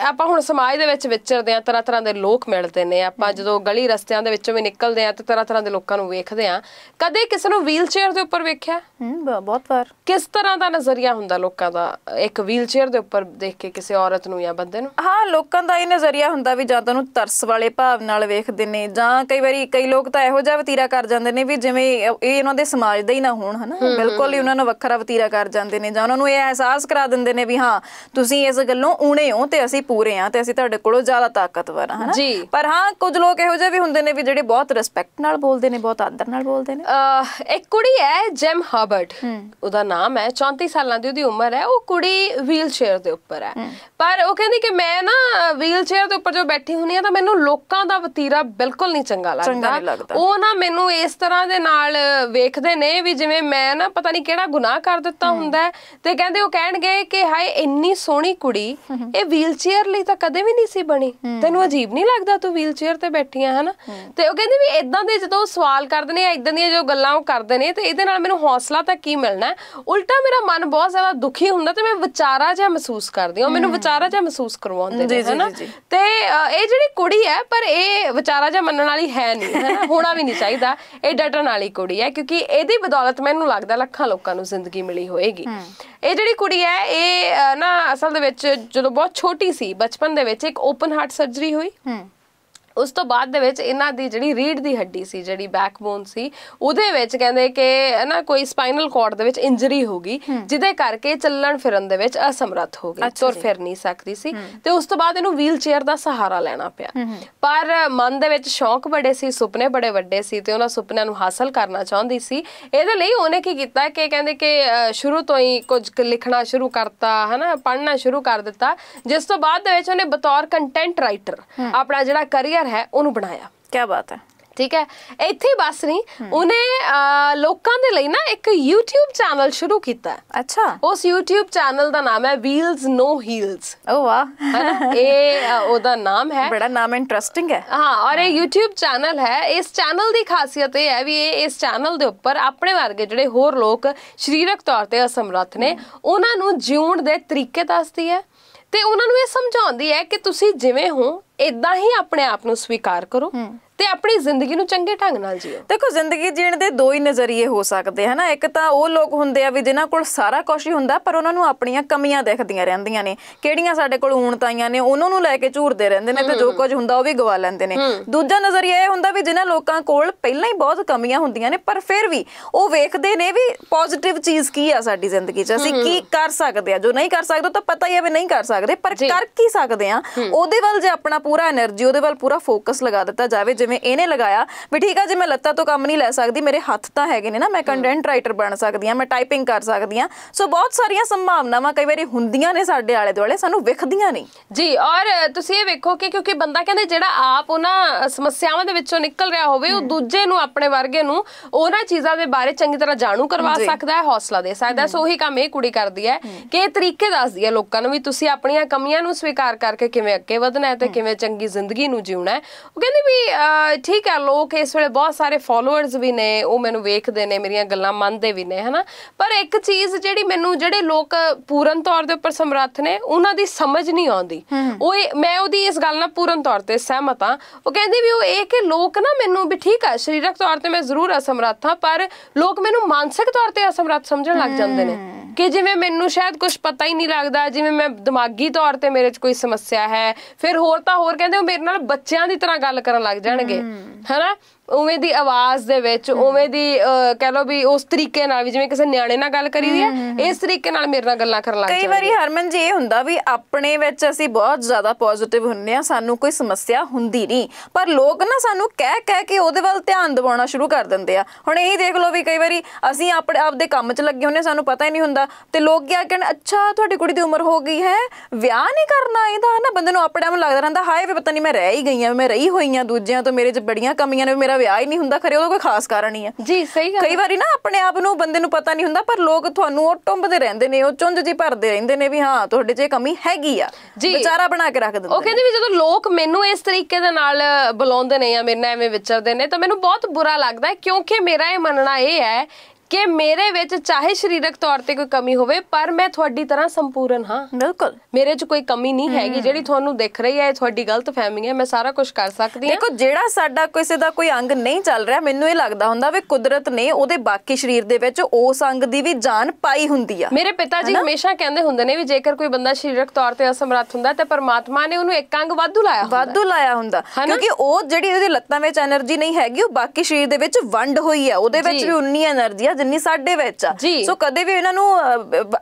ਆਪਾਂ ਹੁਣ ਸਮਾਜ ਦੇ ਵਿੱਚ ਵਿਚਰਦੇ ਆ ਤਰ੍ਹਾਂ ਤਰ੍ਹਾਂ ਦੇ ਲੋਕ ਮਿਲਦੇ ਨੇ ਆਪਾਂ ਜਦੋਂ ਗਲੀ ਰਸਤਿਆਂ ਦੇ ਵਿੱਚੋਂ ਵੀ ਨਿਕਲਦੇ ਆ ਤੇ ਤਰ੍ਹਾਂ ਤਰ੍ਹਾਂ ਦੇ ਲੋਕਾਂ ਨੂੰ ਵੇਖਦੇ ਆ ਕਦੇ ਕਿਸੇ ਨੂੰ ਵੀਲਚੇਅਰ ਦੇ ਉੱਪਰ ਵੇਖਿਆ ਹੂੰ ਬਹੁਤ ਵਾਰ ਕਿਸ ਤਰ੍ਹਾਂ ਦਾ ਨਜ਼ਰੀਆ ਹੁੰਦਾ ਲੋਕਾਂ ਦਾ ਇੱਕ ਵੀਲਚੇਅਰ ਦੇ ਉੱਪਰ ਦੇਖ ਕੇ ਕਿਸੇ ਔਰਤ ਨੂੰ ਜਾਂ ਬੰਦੇ ਨੂੰ ਹਾਂ ਲੋਕਾਂ ਦਾ ਇਹ ਨਜ਼ਰੀਆ ਹੁੰਦਾ ਵੀ ਜਾਂ ਉਹਨੂੰ ਤਰਸ ਵਾਲੇ ਭਾਵ ਨਾਲ ਵੇਖਦੇ ਨੇ ਜਾਂ ਕਈ ਵਾਰੀ ਕਈ ਲੋਕ ਤਾਂ ਇਹੋ ਜਿਹਾ ਵਤੀਰਾ ਕਰ ਜਾਂਦੇ ਨੇ ਵੀ ਜਿਵੇਂ ਇਹ ਇਹਨਾਂ ਦੇ ਸਮਾਜ ਦਾ ਹੀ ਨਾ ਹੋਣ ਹਨਾ ਬਿਲਕੁਲ ਹੀ ਉਹਨਾਂ ਨੂੰ ਵੱਖਰਾ ਵਤੀਰਾ ਕਰ ਜਾਂਦੇ ਨੇ ਜਾਂ ਉਹਨਾਂ ਨੂੰ ਇਹ ਅਹਿਸਾਸ ਕਰਾ ਦਿੰਦੇ ਨੇ ਵੀ ਹਾਂ ਤੁਸੀਂ ਇਸ ਗੱਲੋਂ ਊਣੇ ਹੀ ਹੋ ਤੇ ਅਸੀਂ ਪੂਰੇ ਆ ਤੇ ਅਸੀਂ ਤੁਹਾਡੇ ਕੋਲੋਂ ਜ਼ਿਆਦਾ ਤਾਕਤਵਰ ਆ ਹਨਾ ਪਰ ਹਾਂ ਕੁਝ ਲੋਕ ਇਹੋ ਜਿਹੇ ਵੀ ਹੁੰਦੇ ਨੇ ਵੀ ਜਿਹੜੇ ਬਹੁਤ ਰਿਸਪੈਕਟ ਨਾਲ ਬੋਲਦੇ ਨੇ ਬਹੁਤ ਆਦਰ ਨਾਲ ਬੋਲਦੇ ਨੇ ਇੱਕ ਕੁੜੀ ਹੈ ਜੈਮ ਹਰਬਰਟ ਉਹਦਾ ਨਾਮ ਹੈ 34 ਸਾਲਾਂ ਦੀ ਉਹਦੀ ਉਮਰ ਹੈ ਉਹ ਕੁੜੀ ਵੀਲ ਚੇਅਰ ਦੇ ਉੱਪਰ ਹੈ ਪਰ ਉਹ ਕਹਿੰਦੀ ਕਿ ਮੈਂ ਨਾ ਵੀਲ ਚੇਅਰ ਦੇ ਉੱਪਰ ਜੋ ਬੈਠੀ ਹੁੰਨੀ ਆ ਤਾਂ ਮੈਨੂੰ ਲੋਕਾਂ ਦਾ ਵਤੀਰਾ ਬਿਲਕੁਲ ਨਹੀਂ ਚੰਗਾ ਲੱਗਦਾ ਉਹ ਨਾ ਮੈਨੂੰ ਇਸ ਤਰ੍ਹਾਂ ਦੇ ਨਾਲ ਵੇਖਦੇ ਨੇ ਵੀ ਜਿਵੇਂ ਮੈਂ ਨਾ ਪਤਾ ਨਹੀਂ ਕਿਹੜਾ ਗੁਨਾਹ ਕਰ ਦਿੱਤਾ ਹੁੰਦਾ ਤੇ ਕਹਿੰਦੇ ਉਹ ਕਹਿਣਗੇ ਕਿ ਹਾਏ ਇੰਨੀ ਸੋਹਣੀ ਕੁੜੀ ਇਹ ਵੀਲਚੇਅਰ ਲਈ ਤਾਂ ਕਦੇ ਵੀ ਨਹੀਂ ਸੀ ਬਣੀ ਤੈਨੂੰ ਅਜੀਬ ਨਹੀਂ ਲੱਗਦਾ ਤੂੰ ਵੀਲਚੇਅਰ ਤੇ ਬੈਠੀ ਆ ਹਨਾ ਤੇ ਉਹ ਕਹਿੰਦੀ ਵੀ ਇਦਾਂ ਦੇ ਜਦੋਂ ਸਵਾਲ ਕਰਦੇ ਨੇ ਇਦਾਂ ਦੀਆਂ ਜੋ ਗੱਲਾਂ ਉਹ ਕਰਦੇ ਨੇ ਤੇ ਇਹਦੇ ਨਾਲ ਮੈਨੂੰ ਹੌਸਲਾ ਤਾਂ ਕੀ ਮਿਲਣਾ ਉਲਟਾ ਮੇਰਾ ਮਨ ਬਹੁਤ ਜ਼ਿਆਦਾ ਦੁਖੀ ਹੁੰਦਾ ਤੇ ਮੈਂ ਵਿਚਾਰਾ ਜਿਹਾ ਮਹਿਸੂਸ ਕਰਦੀ ਹਾਂ ਮੈਨੂੰ ਵਿਚਾਰਾ ਜਿਹਾ ਮਹਿਸੂਸ ਕਰਵਾਉਂਦੇ ਨੇ ਹਨਾ ਤੇ ਇਹ ਜਿਹੜੀ ਕੁੜੀ ਹੈ ਪਰ ਇਹ ਵਿਚਾਰਾ ਜਿਹਾ ਮੰਨਣ ਵਾਲੀ ਹੈ ਨਹੀਂ ਹਨਾ ਹੋਣਾ ਵੀ ਨਹੀਂ ਚਾਹੀਦਾ ਇਹ ਡਟਣ ਵਾਲੀ ਕੁੜੀ ਹੈ ਕਿਉਂਕਿ ਇਹਦੀ ਬਦੌਲਤ ਮੈਨੂੰ ਲੱਗਦਾ ਲੱਖਾਂ ਲੋਕਾਂ ਨੂੰ ਜ਼ਿੰਦਗੀ ਮਿਲੀ ਹੋਏਗੀ ਇਹ ਜਿਹੜੀ ਕੁੜੀ ਹੈ ਇਹ ਨਾ ਅਸਲ ਦੇ ਵਿੱਚ ਜਦੋਂ ਬਹੁਤ ਛੋਟੀ ਸੀ ਬਚਪਨ ਦੇ ਵਿੱਚ ਇੱਕ ਓਪਨ ਹਾਰਟ ਸਰਜਰੀ ਹੋਈ ਉਸ ਤੋਂ ਬਾਅਦ ਦੇ ਵਿੱਚ ਇਹਨਾਂ ਦੀ ਜਿਹੜੀ ਰੀੜ ਦੀ ਹੱਡੀ ਸੀ ਜਿਹੜੀ ਬੈਕਬੋਨ ਸੀ ਉਹਦੇ ਵਿੱਚ ਕਹਿੰਦੇ ਕਿ ਨਾ ਕੋਈ ਸਪਾਈਨਲ ਕੋਰਡ ਦੇ ਵਿੱਚ ਇੰਜਰੀ ਹੋ ਗਈ ਜਿਹਦੇ ਕਰਕੇ ਚੱਲਣ ਫਿਰਨ ਦੇ ਵਿੱਚ ਅਸਮਰੱਥ ਹੋ ਗਈ ਤੁਰ ਫਿਰ ਨਹੀਂ ਸਕਦੀ ਸੀ ਤੇ ਉਸ ਤੋਂ ਬਾਅਦ ਇਹਨੂੰ ਵੀਲ ਚੇਅਰ ਦਾ ਸਹਾਰਾ ਲੈਣਾ ਪਿਆ ਪਰ ਮਨ ਦੇ ਵਿੱਚ ਸ਼ੌਂਕ ਬੜੇ ਸੀ ਸੁਪਨੇ ਬੜੇ ਵੱਡੇ ਸੀ ਤੇ ਉਹਨਾਂ ਸੁਪਨਿਆਂ ਨੂੰ ਹਾਸਲ ਕਰਨਾ ਚਾਹੁੰਦੀ ਸੀ ਇਹਦੇ ਲਈ ਉਹਨੇ ਕੀ ਕੀਤਾ ਕਿ ਕਹਿੰਦੇ ਕਿ ਸ਼ੁਰੂ ਤੋਂ ਹੀ ਕੁਝ ਲਿਖਣਾ ਸ਼ੁਰੂ ਕਰਤਾ ਹਨਾ ਪੜ੍ਹਨਾ ਸ਼ੁਰੂ ਕਰ ਦਿੱਤਾ ਜਿਸ ਤੋਂ ਬਾਅਦ ਦੇ ਵਿੱਚ ਉਹਨੇ ਬਤੌਰ ਕੰਟੈਂਟ ਰਾਈਟਰ ਆਪਣਾ ਜਿਹੜਾ ਕਰੀਅਰ ਸ਼ਹਿਰ ਹੈ ਉਹਨੂੰ ਬਣਾਇਆ ਕੀ ਬਾਤ ਹੈ ਠੀਕ ਹੈ ਇੱਥੇ ਬਸ ਨਹੀਂ ਉਹਨੇ ਲੋਕਾਂ ਦੇ ਲਈ ਨਾ ਇੱਕ YouTube ਚੈਨਲ ਸ਼ੁਰੂ ਕੀਤਾ ਅੱਛਾ ਉਸ YouTube ਚੈਨਲ ਦਾ ਨਾਮ ਹੈ Wheels No Heels ਓ ਵਾਹ ਇਹ ਉਹਦਾ ਨਾਮ ਹੈ ਬੜਾ ਨਾਮ ਇੰਟਰਸਟਿੰਗ ਹੈ ਹਾਂ ਔਰ ਇਹ YouTube ਚੈਨਲ ਹੈ ਇਸ ਚੈਨਲ ਦੀ ਖਾਸੀਅਤ ਇਹ ਹੈ ਵੀ ਇਹ ਇਸ ਚੈਨਲ ਦੇ ਉੱਪਰ ਆਪਣੇ ਵਰਗੇ ਜਿਹੜੇ ਹੋਰ ਲੋਕ ਸਰੀਰਕ ਤੌਰ ਤੇ ਅਸਮਰੱਥ ਨੇ ਉਹਨਾਂ ਨੂੰ ਜਿਉਣ ਦੇ ਤਰੀਕੇ ਦੱਸਦੀ ਹੈ ਤੇ ਉਹਨਾਂ ਨੂੰ ਇਹ ਸਮਝਾਉਂਦੀ ਹੈ ਕਿ ਤੁਸੀਂ ਜਿਵੇਂ ਹੋ ਇਦਾਂ ਹੀ ਆਪਣੇ ਆਪ ਨੂੰ ਸਵੀਕਾਰ ਕਰੋ ਤੇ ਆਪਣੀ ਜ਼ਿੰਦਗੀ ਨੂੰ ਚੰਗੇ ਢੰਗ ਨਾਲ ਜੀਓ ਦੇਖੋ ਜ਼ਿੰਦਗੀ ਜੀਣ ਦੇ ਦੋ ਹੀ ਨਜ਼ਰੀਏ ਹੋ ਸਕਦੇ ਹਨਾ ਇੱਕ ਤਾਂ ਉਹ ਲੋਕ ਹੁੰਦੇ ਆ ਵੀ ਜਿਨ੍ਹਾਂ ਕੋਲ ਸਾਰਾ ਕੁਝ ਹੀ ਹੁੰਦਾ ਪਰ ਉਹਨਾਂ ਨੂੰ ਆਪਣੀਆਂ ਕਮੀਆਂ ਦਿਖਦੀਆਂ ਰਹਿੰਦੀਆਂ ਨੇ ਕਿਹੜੀਆਂ ਸਾਡੇ ਕੋਲ ਊਣਤਾਈਆਂ ਨੇ ਉਹਨਾਂ ਨੂੰ ਲੈ ਕੇ ਝੂਰਦੇ ਰਹਿੰਦੇ ਨੇ ਤੇ ਜੋ ਕੁਝ ਹੁੰਦਾ ਉਹ ਵੀ ਗਵਾ ਲੈਂਦੇ ਨੇ ਦੂਜਾ ਨਜ਼ਰੀਆ ਇਹ ਹੁੰਦਾ ਵੀ ਜਿਨ੍ਹਾਂ ਲੋਕਾਂ ਕੋਲ ਪਹਿਲਾਂ ਹੀ ਬਹੁਤ ਕਮੀਆਂ ਹੁੰਦੀਆਂ ਨੇ ਪਰ ਫਿਰ ਵੀ ਉਹ ਵੇਖਦੇ ਨੇ ਵੀ ਪੋਜ਼ਿਟਿਵ ਚੀਜ਼ ਕੀ ਆ ਸਾਡੀ ਜ਼ਿੰਦਗੀ 'ਚ ਅਸੀਂ ਕੀ ਕਰ ਸਕਦੇ ਆ ਜੋ ਨਹੀਂ ਕਰ ਸਕਦੇ ਤਾਂ ਪਤਾ ਹੀ ਹੈ ਵੀ ਨਹੀਂ ਕਰ ਸਕਦੇ ਪਰ ਕਰ ਕੀ ਸਕਦੇ ਆ ਉਹਦੇ ਵੱਲ ਜੇ ਆਪਣਾ ਪੂਰਾ એનર્ਜੀ ਉਹਦੇ ਵੱਲ ਪੂਰਾ ਫੋਕਸ ਲਗਾ ਦਿੱਤਾ ਜਾਵੇ ਜਿਵੇਂ ਇਹਨੇ ਲਗਾਇਆ ਵੀ ਠੀਕ ਆ ਜੇ ਮੈਂ ਲੱਤਾਂ ਤੋਂ ਕੰਮ ਨਹੀਂ ਲੈ ਸਕਦੀ ਮੇਰੇ ਹੱਥ ਤਾਂ ਹੈਗੇ ਨੇ ਨਾ ਮੈਂ ਕੰਟੈਂਟ ਰਾਈਟਰ ਬਣ ਸਕਦੀ ਆ ਮੈਂ ਟਾਈਪਿੰਗ ਕਰ ਸਕਦੀ ਆ ਸੋ ਬਹੁਤ ਸਾਰੀਆਂ ਸੰਭਾਵਨਾਵਾਂ ਕਈ ਵਾਰੀ ਹੁੰਦੀਆਂ ਨੇ ਸਾਡੇ ਆਲੇ ਦੁਆਲੇ ਸਾਨੂੰ ਵਿਖਦੀਆਂ ਨਹੀਂ ਜੀ ਔਰ ਤੁਸੀਂ ਇਹ ਵੇਖੋ ਕਿ ਕਿਉਂਕਿ ਬੰਦਾ ਕਹਿੰਦੇ ਜਿਹੜਾ ਆਪ ਉਹਨਾਂ ਸਮੱਸਿਆਵਾਂ ਦੇ ਵਿੱਚੋਂ ਨਿਕਲ ਰਿਹਾ ਹੋਵੇ ਉਹ ਦੂਜੇ ਨੂੰ ਆਪਣੇ ਵਰਗੇ ਨੂੰ ਉਹਨਾਂ ਚੀਜ਼ਾਂ ਦੇ ਬਾਰੇ ਚੰਗੀ ਤਰ੍ਹਾਂ ਜਾਣੂ ਕਰਵਾ ਸਕਦਾ ਹੈ ਹੌਸਲਾ ਦੇ ਸਕਦਾ ਸੋ ਉਹੀ ਕੰਮ ਇਹ ਕੁੜੀ ਕਰਦੀ ਹੈ ਕਿ ਇਹ ਤਰੀਕੇ ਦੱਸਦੀ ਹੈ ਲੋਕਾਂ ਨੂੰ ਵੀ ਤੁਸੀਂ ਆਪਣੀਆਂ ਕਮੀਆਂ ਨੂੰ ਸਵੀਕਾਰ ਕਰਕੇ ਕਿਵੇਂ ਅੱਗੇ ਵਧਣਾ ਹੈ ਤੇ ਕਿਵੇਂ ਚੰਗੀ ਜ਼ਿੰਦਗੀ ਨੂੰ ਜਿਉਣਾ ਹੈ ਉਹ ਕਹਿੰਦੀ ਵੀ ਠੀਕ ਹੈ ਲੋਕ ਇਸ ਵੇਲੇ ਬਹੁਤ ਸਾਰੇ ਫਾਲੋਅਰਸ ਵੀ ਨੇ ਉਹ ਮੈਨੂੰ ਵੇਖਦੇ ਨੇ ਮੇਰੀਆਂ ਗੱਲਾਂ ਮੰਨਦੇ ਵੀ ਨੇ ਹਨਾ ਪਰ ਇੱਕ ਚੀਜ਼ ਜਿਹੜੀ ਮੈਨੂੰ ਜਿਹੜੇ ਲੋਕ ਪੂਰਨ ਤੌਰ ਦੇ ਉੱਪਰ ਸਮਰੱਥ ਨੇ ਉਹਨਾਂ ਦੀ ਸਮਝ ਨਹੀਂ ਆਉਂਦੀ ਉਹ ਮੈਂ ਉਹਦੀ ਇਸ ਗੱਲ ਨਾਲ ਪੂਰਨ ਤੌਰ ਤੇ ਸਹਿਮਤ ਆ ਉਹ ਕਹਿੰਦੇ ਵੀ ਉਹ ਇਹ ਕਿ ਲੋਕ ਨਾ ਮੈਨੂੰ ਵੀ ਠੀਕ ਆ ਸਰੀਰਕ ਤੌਰ ਤੇ ਮੈਂ ਜ਼ਰੂਰ ਅਸਮਰੱਥ ਆ ਪਰ ਲੋਕ ਮੈਨੂੰ ਮਾਨਸਿਕ ਤੌਰ ਤੇ ਅਸਮਰੱਥ ਸਮਝਣ ਲੱਗ ਜਾਂਦੇ ਨੇ ਕਿ ਜਿਵੇਂ ਮੈਨੂੰ ਸ਼ਾਇਦ ਕੁਝ ਪਤਾ ਹੀ ਨਹੀਂ ਲੱਗਦਾ ਜਿਵੇਂ ਮੈਂ ਦਿਮਾਗੀ ਤੌਰ ਤੇ ਮੇਰੇ 'ਚ ਕੋਈ ਸਮੱਸਿਆ ਹੈ ਫਿਰ ਹੋਰ ਤਾਂ ਹੋਰ ਕਹਿੰਦੇ ਉਹ ਮੇਰੇ ਨਾਲ ਬੱਚਿਆਂ ਦੀ ਤਰ੍ਹਾਂ ਗੱਲ ਕਰਨ ਲੱਗ ਜਾਣਗੇ ਹੈਨਾ ਉਵੇਂ ਦੀ ਆਵਾਜ਼ ਦੇ ਵਿੱਚ ਉਵੇਂ ਦੀ ਕਹਿ ਲਓ ਵੀ ਉਸ ਤਰੀਕੇ ਨਾਲ ਵੀ ਜਿਵੇਂ ਕਿਸੇ ਨਿਆਣੇ ਨਾਲ ਗੱਲ ਕਰੀ ਦੀ ਹੈ ਇਸ ਤਰੀਕੇ ਨਾਲ ਮੇਰੇ ਨਾਲ ਗੱਲਾਂ ਕਰਨ ਲੱਗ ਜਾਂਦੇ ਕਈ ਵਾਰੀ ਹਰਮਨ ਜੀ ਇਹ ਹੁੰਦਾ ਵੀ ਆਪਣੇ ਵਿੱਚ ਅਸੀਂ ਬਹੁਤ ਜ਼ਿਆਦਾ ਪੋਜ਼ਿਟਿਵ ਹੁੰਨੇ ਆ ਸਾਨੂੰ ਕੋਈ ਸਮੱਸਿਆ ਹੁੰਦੀ ਨਹੀਂ ਪਰ ਲੋਕ ਨਾ ਸਾਨੂੰ ਕਹਿ ਕਹਿ ਕੇ ਉਹਦੇ ਵੱਲ ਧਿਆਨ ਦਿਵਾਉਣਾ ਸ਼ੁਰੂ ਕਰ ਦਿੰਦੇ ਆ ਹੁਣ ਇਹੀ ਦੇਖ ਲਓ ਵੀ ਕਈ ਵਾਰੀ ਅਸੀਂ ਆਪਣੇ ਆਪਦੇ ਕੰਮ 'ਚ ਲੱਗੇ ਹੁੰਨੇ ਸਾਨੂੰ ਪਤਾ ਹੀ ਨਹੀਂ ਹੁੰਦਾ ਤੇ ਲੋਕ ਕਿਆ ਕਹਿਣ ਅੱਛਾ ਤੁਹਾਡੀ ਕੁੜੀ ਦੀ ਉਮਰ ਹੋ ਗਈ ਹੈ ਵਿਆਹ ਨਹੀਂ ਕਰਨਾ ਇਹਦਾ ਨਾ ਬੰਦੇ ਨੂੰ ਆਪਣੇ ਆਪ ਲੱਗਦਾ ਰਹਿੰਦਾ ਹਾਏ ਵੀ ਪਤਾ ਨਹੀਂ ਮੈਂ ਰਹਿ ਹੀ ਗਈ ਆ ਮੈਂ ਰਹੀ ਹੋਈ ਆ ਦੂਜਿਆਂ ਤੋਂ ਮੇਰੇ 'ਚ ਬੜੀਆਂ ਕਮੀਆਂ ਨੇ ਮੇਰਾ ਮੇਰਾ ਵਿਆਹ ਹੀ ਨਹੀਂ ਹੁੰਦਾ ਖਰੇ ਉਹਦਾ ਕੋਈ ਖਾਸ ਕਾਰਨ ਹੀ ਹੈ ਜੀ ਸਹੀ ਗੱਲ ਕਈ ਵਾਰੀ ਨਾ ਆਪਣੇ ਆਪ ਨੂੰ ਬੰਦੇ ਨੂੰ ਪਤਾ ਨਹੀਂ ਹੁੰਦਾ ਪਰ ਲੋਕ ਤੁਹਾਨੂੰ ਉਹ ਟੁੰਬਦੇ ਰਹਿੰਦੇ ਨੇ ਉਹ ਚੁੰਝ ਜੀ ਭਰਦੇ ਰਹਿੰਦੇ ਨੇ ਵੀ ਹਾਂ ਤੁਹਾਡੇ 'ਚ ਕਮੀ ਹੈਗੀ ਆ ਵਿਚਾਰਾ ਬਣਾ ਕੇ ਰੱਖ ਦਿੰਦੇ ਉਹ ਕਹਿੰਦੇ ਵੀ ਜਦੋਂ ਲੋਕ ਮੈਨੂੰ ਇਸ ਤਰੀਕੇ ਦੇ ਨਾਲ ਬੁਲਾਉਂਦੇ ਨੇ ਜਾਂ ਮੇਰੇ ਨਾਲ ਐਵੇਂ ਵਿਚਰਦੇ ਨੇ ਤਾਂ ਮੈਨੂੰ ਬਹੁਤ ਬੁਰਾ ਲੱਗਦਾ ਹੈ ਕਿਉਂਕਿ ਮੇਰਾ ਇਹ ਮੰਨਣਾ ਇਹ ਹੈ ਕਿ ਮੇਰੇ ਵਿੱਚ ਚਾਹੇ ਸਰੀਰਕ ਤੌਰ ਤੇ ਕੋਈ ਕਮੀ ਹੋਵੇ ਪਰ ਮੈਂ ਤੁਹਾਡੀ ਤਰ੍ਹਾਂ ਸੰਪੂਰਨ ਹਾਂ ਬਿਲਕੁਲ ਮੇਰੇ 'ਚ ਕੋਈ ਕਮੀ ਨਹੀਂ ਹੈਗੀ ਜਿਹੜੀ ਤੁਹਾਨੂੰ ਦਿਖ ਰਹੀ ਹੈ ਇਹ ਤੁਹਾਡੀ ਗਲਤ ਫਹਿਮੀ ਹੈ ਮੈਂ ਸਾਰਾ ਕੁਝ ਕਰ ਸਕਦੀ ਹਾਂ ਦੇਖੋ ਜਿਹੜਾ ਸਾਡਾ ਕਿਸੇ ਦਾ ਕੋਈ ਅੰਗ ਨਹੀਂ ਚੱਲ ਰਿਹਾ ਮੈਨੂੰ ਇਹ ਲੱਗਦਾ ਹੁੰਦਾ ਵੀ ਕੁਦਰਤ ਨੇ ਉਹਦੇ ਬਾਕੀ ਸਰੀਰ ਦੇ ਵਿੱਚ ਉਸ ਅੰਗ ਦੀ ਵੀ ਜਾਨ ਪਾਈ ਹੁੰਦੀ ਆ ਮੇਰੇ ਪਿਤਾ ਜੀ ਹਮੇਸ਼ਾ ਕਹਿੰਦੇ ਹੁੰਦੇ ਨੇ ਵੀ ਜੇਕਰ ਕੋਈ ਬੰਦਾ ਸਰੀਰਕ ਤੌਰ ਤੇ ਅਸਮਰੱਥ ਹੁੰਦਾ ਤਾਂ ਪਰਮਾਤਮਾ ਨੇ ਉਹਨੂੰ ਇੱਕ ਅੰਗ ਵਾਧੂ ਲਾਇਆ ਹੁੰਦਾ ਵਾਧੂ ਲਾਇਆ ਹੁੰਦਾ ਕਿਉਂਕਿ ਉਹ ਜਿਹੜੀ ਉਹਦੇ ਲੱਤਾਂ ਵਿੱਚ એનર્ਜੀ ਨਹੀਂ ਹੈਗੀ ਉਹ ਬਾਕੀ ਸਰੀਰ ਦੇ ਵਿੱਚ ਵੰਡ ਹੋਈ ਆ ਉਹਦੇ ਵਿੱਚ ਵੀ ਉਨੀ એનર્ਜੀ ਆ ਜਿੰਨੀ ਸਾਡੇ ਵਿੱਚ ਆ ਸੋ ਕਦੇ ਵੀ ਇਹਨਾਂ ਨੂੰ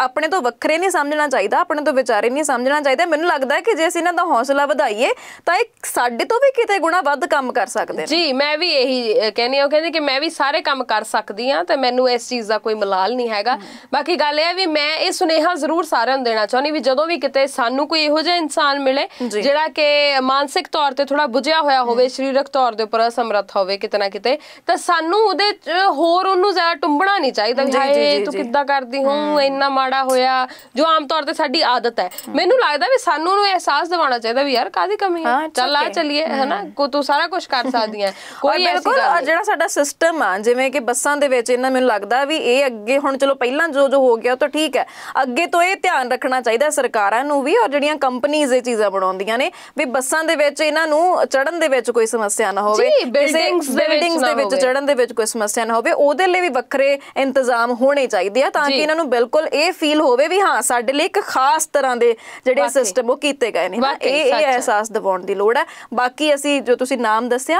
ਆਪਣੇ ਤੋਂ ਵੱਖਰੇ ਨਹੀਂ ਸਮਝਣਾ ਚਾਹੀਦਾ ਆਪਣੇ ਤੋਂ ਵਿਚਾਰੇ ਨਹੀਂ ਸਮਝਣਾ ਚਾਹੀਦਾ ਮੈਨੂੰ ਲੱਗਦਾ ਹੈ ਕਿ ਜੇ ਅਸੀਂ ਇਹਨਾਂ ਦਾ ਹੌਸਲਾ ਵਧਾਈਏ ਤਾਂ ਇਹ ਸਾਡੇ ਤੋਂ ਵੀ ਕਿਤੇ ਗੁਣਾ ਵੱਧ ਕੰਮ ਕਰ ਸਕਦੇ ਨੇ ਜੀ ਮੈਂ ਵੀ ਇਹੀ ਕਹਿੰਦੀ ਆ ਉਹ ਕਿ ਮੈਂ ਵੀ ਸਾਰੇ ਕੰਮ ਕਰ ਸਕਦੀ ਆ ਤੇ ਮੈਨੂੰ ਇਸ ਚੀਜ਼ ਦਾ ਕੋਈ ਮਲਾਲ ਨਹੀਂ ਹੈਗਾ ਬਾਕੀ ਗੱਲ ਇਹ ਹੈ ਵੀ ਮੈਂ ਇਹ ਸੁਨੇਹਾ ਜ਼ਰੂਰ ਸਾਰਿਆਂ ਨੂੰ ਦੇਣਾ ਚਾਹੁੰਦੀ ਵੀ ਜਦੋਂ ਵੀ ਕਿਤੇ ਸਾਨੂੰ ਕੋਈ ਇਹੋ ਜਿਹਾ ਇਨਸਾਨ ਮਿਲੇ ਜਿਹੜਾ ਕਿ ਮਾਨਸਿਕ ਤੌਰ ਤੇ ਥੋੜਾ ਬੁਝਿਆ ਹੋਇਆ ਹੋਵੇ ਸਰੀਰਕ ਤੌਰ ਦੇ ਉੱਪਰ ਅਸਮਰੱਥ ਹੋਵੇ ਕਿਤਨਾ ਕਿਤੇ ਤਾਂ ਸਾਨੂੰ ਉਹਦੇ ਹੋਰ ਉਹਨੂੰ ਜ਼ਿਆਦਾ ਟੁੰਬ ਲੱਭਣਾ ਨਹੀਂ ਚਾਹੀਦਾ ਵੀ ਹਾਏ ਤੂੰ ਕਿੱਦਾਂ ਕਰਦੀ ਹੂੰ ਇੰਨਾ ਮਾੜਾ ਹੋਇਆ ਜੋ ਆਮ ਤੌਰ ਤੇ ਸਾਡੀ ਆਦਤ ਹੈ ਮੈਨੂੰ ਲੱਗਦਾ ਵੀ ਸਾਨੂੰ ਨੂੰ ਅਹਿਸਾਸ ਦਿਵਾਉਣਾ ਚਾਹੀਦਾ ਵੀ ਯਾਰ ਕਾਦੀ ਕਮੀ ਹੈ ਚੱਲ ਆ ਚਲੀਏ ਹੈਨਾ ਕੋ ਤੂੰ ਸਾਰਾ ਕੁਝ ਕਰ ਸਕਦੀ ਹੈ ਕੋਈ ਐਸੀ ਗੱਲ ਜਿਹੜਾ ਸਾਡਾ ਸਿਸਟਮ ਆ ਜਿਵੇਂ ਕਿ ਬੱਸਾਂ ਦੇ ਵਿੱਚ ਇਹਨਾਂ ਮੈਨੂੰ ਲੱਗਦਾ ਵੀ ਇਹ ਅੱਗੇ ਹੁਣ ਚਲੋ ਪਹਿਲਾਂ ਜੋ ਜੋ ਹੋ ਗਿਆ ਉਹ ਤਾਂ ਠੀਕ ਹੈ ਅੱਗੇ ਤੋਂ ਇਹ ਧਿਆਨ ਰੱਖਣਾ ਚਾਹੀਦਾ ਸਰਕਾਰਾਂ ਨੂੰ ਵੀ ਔਰ ਜਿਹੜੀਆਂ ਕੰਪਨੀਆਂ ਇਹ ਚੀਜ਼ਾਂ ਬਣਾਉਂਦੀਆਂ ਨੇ ਵੀ ਬੱਸਾਂ ਦੇ ਵਿੱਚ ਇਹਨਾਂ ਨੂੰ ਚੜਨ ਦੇ ਵਿੱਚ ਕੋਈ ਸਮੱਸਿਆ ਨਾ ਹੋਵੇ ਬਿਲਡਿੰਗਸ ਦੇ ਵਿੱਚ ਚੜਨ ਦੇ ਵਿੱਚ ਕੋਈ ਸਮੱਸਿਆ ਨਾ ਹੋਵੇ ਉਹਦੇ ਲਈ ਵੀ ਵੱਖਰੇ ਸਾਰੇ ਇੰਤਜ਼ਾਮ ਹੋਣੇ ਚਾਹੀਦੇ ਆ ਤਾਂ ਕਿ ਇਹਨਾਂ ਨੂੰ ਬਿਲਕੁਲ ਇਹ ਫੀਲ ਹੋਵੇ ਵੀ ਹਾਂ ਸਾਡੇ ਲਈ ਇੱਕ ਖਾਸ ਤਰ੍ਹਾਂ ਦੇ ਜਿਹੜੇ ਸਿਸਟਮ ਉਹ ਕੀਤੇ ਗਏ ਨੇ ਇਹ ਇਹ ਅਹਿਸਾਸ ਦਿਵਾਉਣ ਦੀ ਲੋੜ ਹੈ ਬਾਕੀ ਅਸੀਂ ਜੋ ਤੁਸੀਂ ਨਾਮ ਦੱਸਿਆ